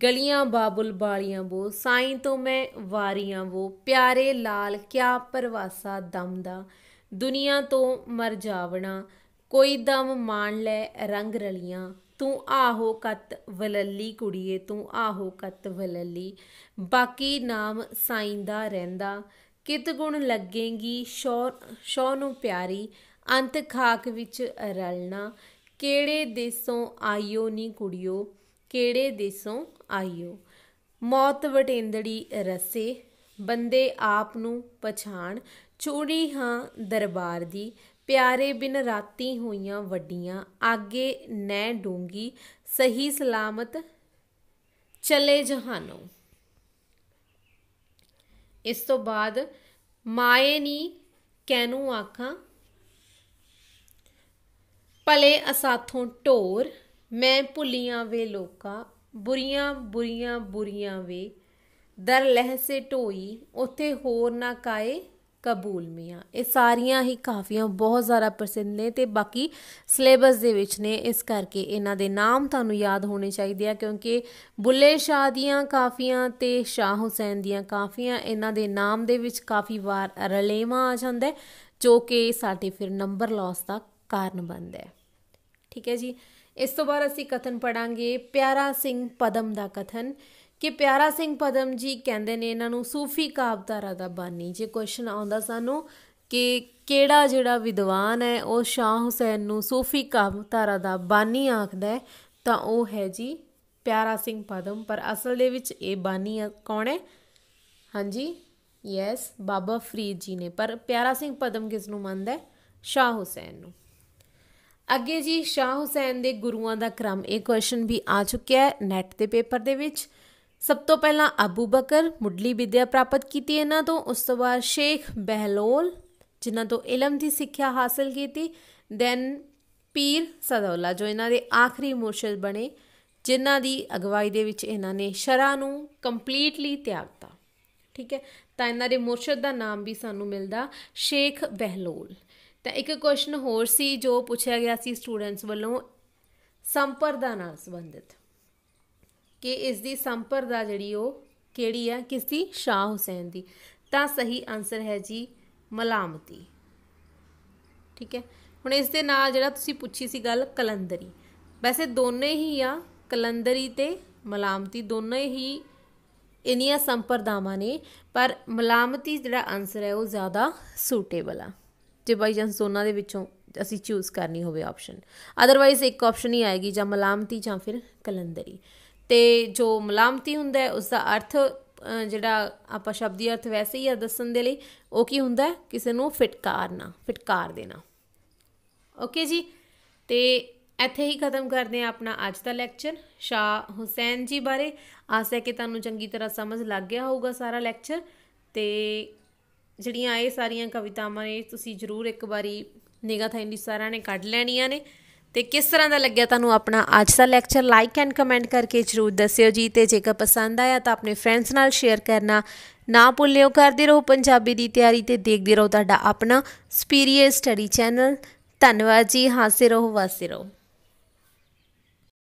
ਗਲੀਆਂ ਬਾਬਲ ਬਾਲੀਆਂ ਬੋ ਸਾਈਂ ਤੋਂ ਮੈਂ ਵਾਰੀਆਂ ਵੋ ਪਿਆਰੇ ਲਾਲ ਕਿਆ ਪਰਵਾਸਾ ਦਮ ਦਾ ਦੁਨੀਆ ਤੋਂ ਮਰ ਜਾਵਣਾ ਕੋਈ ਦਮ ਮਾਣ ਲੈ ਰੰਗ ਰਲੀਆਂ ਤੂੰ ਆਹੋ ਕਤ ਵਲੱਲੀ ਕੁੜੀਏ ਤੂੰ ਆਹੋ ਕਤ ਵਲੱਲੀ ਬਾਕੀ ਨਾਮ ਸਾਈਂ ਦਾ ਰਹਿੰਦਾ ਕਿਤ ਗੁਣ ਲੱਗੇਗੀ ਸ਼ੌ ਸ਼ੌ ਨੂੰ ਪਿਆਰੀ ਅੰਤ ਖਾਕ ਵਿੱਚ ਰਲਣਾ ਕਿਹੜੇ ਦੇਸੋਂ ਆਇਓ ਨੀ ਕੁੜਿਓ ਕਿਹੜੇ ਦੇਸੋਂ ਆਇਓ ਮੌਤ ਵਟੇਂਦੜੀ ਰਸੇ ਬੰਦੇ ਆਪ ਨੂੰ ਪਛਾਣ ਚੋੜੀ ਹਾਂ ਦਰਬਾਰ ਦੀ ਪਿਆਰੇ ਬਿਨ ਰਾਤੀ ਹੋਈਆਂ ਵੱਡੀਆਂ ਆਗੇ ਨੈ ਡੂੰਗੀ ਸਹੀ ਸਲਾਮਤ ਚਲੇ ਜਹਾਨੋਂ ਇਸ ਤੋਂ ਬਾਅਦ ਮਾਏ ਨੀ ਕੈਨੂੰ ਆਖਾਂ ਪਲੇ ਅਸਾਥੋਂ ਢੋਰ ਮੈਂ ਭੁੱਲੀਆਂ ਵੇ ਲੋਕਾ ਬੁਰੀਆਂ ਬੁਰੀਆਂ ਬੁਰੀਆਂ ਵੇ ਦਰ ਲਹਿਸੇ ਢੋਈ ਉਥੇ ਹੋਰ ਨਾ ਕਾਏ ਕਬੂਲ ਮੀਆਂ ਇਹ ਸਾਰੀਆਂ ਹੀ ਕਾਫੀਆਂ ਬਹੁਤ ਜ਼ਿਆਦਾ ਪ੍ਰਸਿੱਧ ਨੇ ਤੇ ਬਾਕੀ ਸਿਲੇਬਸ ਦੇ ਵਿੱਚ ਨੇ ਇਸ ਕਰਕੇ ਇਹਨਾਂ ਦੇ ਨਾਮ ਤੁਹਾਨੂੰ ਯਾਦ ਹੋਣੇ ਚਾਹੀਦੇ ਆ ਕਿਉਂਕਿ ਬੁੱਲੇ ਸ਼ਾਹ ਦੀਆਂ ਕਾਫੀਆਂ ਤੇ ਸ਼ਾਹ ਹੁਸੈਨ ਦੀਆਂ ਕਾਫੀਆਂ ਇਹਨਾਂ ਦੇ ਨਾਮ ਦੇ ਵਿੱਚ ਕਾਫੀ ਵਾਰ ਰਲੇਵਾ ਆ ਜਾਂਦਾ ਜੋ ਕਿ ਸਾਡੇ ਫਿਰ ਨੰਬਰ ਲਾਸ ਦਾ ਕਾਰਨ ਬਣਦਾ ਹੈ ਠੀਕ ਹੈ ਜੀ ਇਸ ਤੋਂ ਬਾਅਦ ਅਸੀਂ ਕਥਨ ਪੜਾਂਗੇ ਪਿਆਰਾ ਸਿੰਘ ਪਦਮ ਦਾ ਕਥਨ ਕਿ ਪਿਆਰਾ ਸਿੰਘ ਪਦਮ ਜੀ ਕਹਿੰਦੇ ਨੇ ਇਹਨਾਂ ਨੂੰ ਸੂਫੀ ਕਾਵਤਾਰਾ ਦਾ ਬਾਨੀ ਜੇ ਕੁਐਸਚਨ ਆਉਂਦਾ ਸਾਨੂੰ ਕਿ ਕਿਹੜਾ ਜਿਹੜਾ ਵਿਦਵਾਨ ਹੈ ਉਹ ਸ਼ਾਹ ਹੁਸੈਨ ਨੂੰ ਸੂਫੀ ਕਾਵਤਾਰਾ ਦਾ ਬਾਨੀ ਆਖਦਾ ਹੈ ਤਾਂ ਉਹ ਹੈ ਜੀ ਪਿਆਰਾ ਸਿੰਘ ਪਦਮ ਪਰ ਅਸਲ ਦੇ ਵਿੱਚ ਇਹ ਬਾਨੀ ਕੌਣ ਹੈ ਹਾਂਜੀ ਯੈਸ ਬਾਬਾ ਫਰੀਦ ਜੀ ਨੇ ਪਰ ਪਿਆਰਾ ਸਿੰਘ ਪਦਮ ਕਿਸ ਨੂੰ ਮੰਨਦਾ ਹੈ ਸ਼ਾਹ ਹੁਸੈਨ ਨੂੰ ਅੱਗੇ ਜੀ ਸ਼ਾਹ ਹੁਸੈਨ ਦੇ ਗੁਰੂਆਂ ਦਾ ਕ੍ਰਮ ਇਹ ਕੁਐਸਚਨ ਵੀ ਆ ਚੁੱਕਿਆ ਹੈ ਨੈਟ ਦੇ ਪੇਪਰ ਦੇ ਵਿੱਚ ਸਭ ਤੋਂ ਪਹਿਲਾਂ ਅਬੂ ਬਕਰ ਮੁੱਢਲੀ ਵਿਦਿਆ ਪ੍ਰਾਪਤ ਕੀਤੀ ਇਹਨਾਂ ਤੋਂ ਉਸ ਤੋਂ ਬਾਅਦ ਸ਼ੇਖ ਬਹਿਲੋਲ ਜਿਨ੍ਹਾਂ ਤੋਂ ਇਲਮ ਦੀ ਸਿੱਖਿਆ ਹਾਸਲ ਕੀਤੀ ਦੈਨ ਪੀਰ ਸਦੌਲਾ ਜੋ ਇਹਨਾਂ ਦੇ ਆਖਰੀ ਮੁਰਸ਼ਿਦ ਬਣੇ ਜਿਨ੍ਹਾਂ ਦੀ ਅਗਵਾਈ ਦੇ ਵਿੱਚ ਇਹਨਾਂ ਨੇ ਸ਼ਰਾ ਨੂੰ ਕੰਪਲੀਟਲੀ ਤਿਆਗਤਾ ਠੀਕ ਹੈ ਤਾਂ ਇਹਨਾਂ ਦੇ ਮੁਰਸ਼ਿਦ ਦਾ ਨਾਮ ਵੀ ਸਾਨੂੰ ਮਿਲਦਾ ਸ਼ੇਖ ਬਹਿਲੋਲ ਤਾਂ ਇੱਕ ਕੁਐਸਚਨ ਹੋਰ ਸੀ ਜੋ ਪੁੱਛਿਆ ਗਿਆ ਸੀ ਸਟੂਡੈਂਟਸ ਵੱਲੋਂ ਸੰਪਰਦਾ ਨਾਲ ਸੰਬੰਧਿਤ ਕਿ ਇਸ ਦੀ ਸੰਪਰਦਾ ਜਿਹੜੀ ਉਹ ਕਿਹੜੀ ਆ ਕਿਸ ਦੀ ਸ਼ਾਹ ਹੁਸੈਨ ਦੀ ਤਾਂ ਸਹੀ ਆਨਸਰ ਹੈ ਜੀ ਮਲਾਮਤੀ ਠੀਕ ਹੈ ਹੁਣ ਇਸ ਦੇ ਨਾਲ ਜਿਹੜਾ ਤੁਸੀਂ ਪੁੱਛੀ ਸੀ ਗੱਲ ਕਲੰਦਰੀ ਵੈਸੇ ਦੋਨੇ ਹੀ ਆ ਕਲੰਦਰੀ ਤੇ ਮਲਾਮਤੀ ਦੋਨੇ ਹੀ ਇਨੀਆਂ ਸੰਪਰਦਾਵਾਂ ਨੇ ਪਰ ਮਲਾਮਤੀ ਜਿਹੜਾ ਆਨਸਰ ਹੈ ਉਹ ਜ਼ਿਆਦਾ ਸੂਟੇਬਲ ਆ ਜੇ ਬਾਈ ਚਾਂਸ ਦੋਨਾਂ ਦੇ ਵਿੱਚੋਂ ਅਸੀਂ ਚੂਜ਼ ਕਰਨੀ ਹੋਵੇ ਆਪਸ਼ਨ ਅਦਰਵਾਈਜ਼ ਇੱਕ ਆਪਸ਼ਨ ਹੀ ਆਏਗੀ ਜਾਂ ਮਲਾਮਤੀ ਜਾਂ ਫਿਰ ਕਲੰਦਰੀ ਤੇ ਜੋ ਮਲਾਮਤੀ ਹੁੰਦਾ ਹੈ ਉਸ ਦਾ ਅਰਥ ਜਿਹੜਾ ਆਪਾਂ ਸ਼ਬਦੀ ਅਰਥ ਵੈਸੇ ਹੀ ਆ ਦੱਸਣ ਦੇ ਲਈ ਉਹ ਕੀ ਹੁੰਦਾ ਕਿਸੇ ਨੂੰ ਫਟਕਾਰਨਾ ਫਟਕਾਰ ਦੇਣਾ ਓਕੇ ਜੀ ਤੇ ਇੱਥੇ ਹੀ ਖਤਮ ਕਰਦੇ ਆ ਆਪਣਾ ਅੱਜ ਦਾ ਲੈਕਚਰ ਸ਼ਾ ਹੁਸੈਨ ਜੀ ਬਾਰੇ ਆਸ ਹੈ ਕਿ ਤੁਹਾਨੂੰ ਚੰਗੀ ਤਰ੍ਹਾਂ ਸਮਝ ਲੱਗ ਗਿਆ ਹੋਊਗਾ ਸਾਰਾ ਲੈਕਚਰ ਤੇ ਜਿਹੜੀਆਂ ਇਹ ਸਾਰੀਆਂ ਕਵਿਤਾਵਾਂ ਨੇ ਤੁਸੀਂ ਜ਼ਰੂਰ ਇੱਕ ਵਾਰੀ ਨਿਗਾਹ ਦੀ ਸਾਰਾ ਨੇ ਕੱਢ ਲੈਣੀਆਂ ਨੇ ਤੇ ਕਿਸ ਤਰ੍ਹਾਂ ਦਾ ਲੱਗਿਆ ਤੁਹਾਨੂੰ ਆਪਣਾ ਅੱਜ ਦਾ ਲੈਕਚਰ ਲਾਈਕ ਐਂਡ ਕਮੈਂਟ ਕਰਕੇ ਜਰੂਰ ਦੱਸਿਓ ਜੀ ਤੇ ਜੇਕਰ ਪਸੰਦ ਆਇਆ ਤਾਂ ਆਪਣੇ ਫਰੈਂਡਸ ਨਾਲ ਸ਼ੇਅਰ ਕਰਨਾ ਨਾ ਭੁੱਲਿਓ ਕਰਦੇ ਰਹੋ ਪੰਜਾਬੀ ਦੀ ਤਿਆਰੀ ਤੇ ਦੇਖਦੇ ਰਹੋ ਤੁਹਾਡਾ ਆਪਣਾ ਸੁਪੀਰੀਅਰ ਸਟੱਡੀ ਚੈਨਲ ਧੰਨਵਾਦ ਜੀ ਹਾਸੇ ਰਹੋ ਵਾਸੇ ਰਹੋ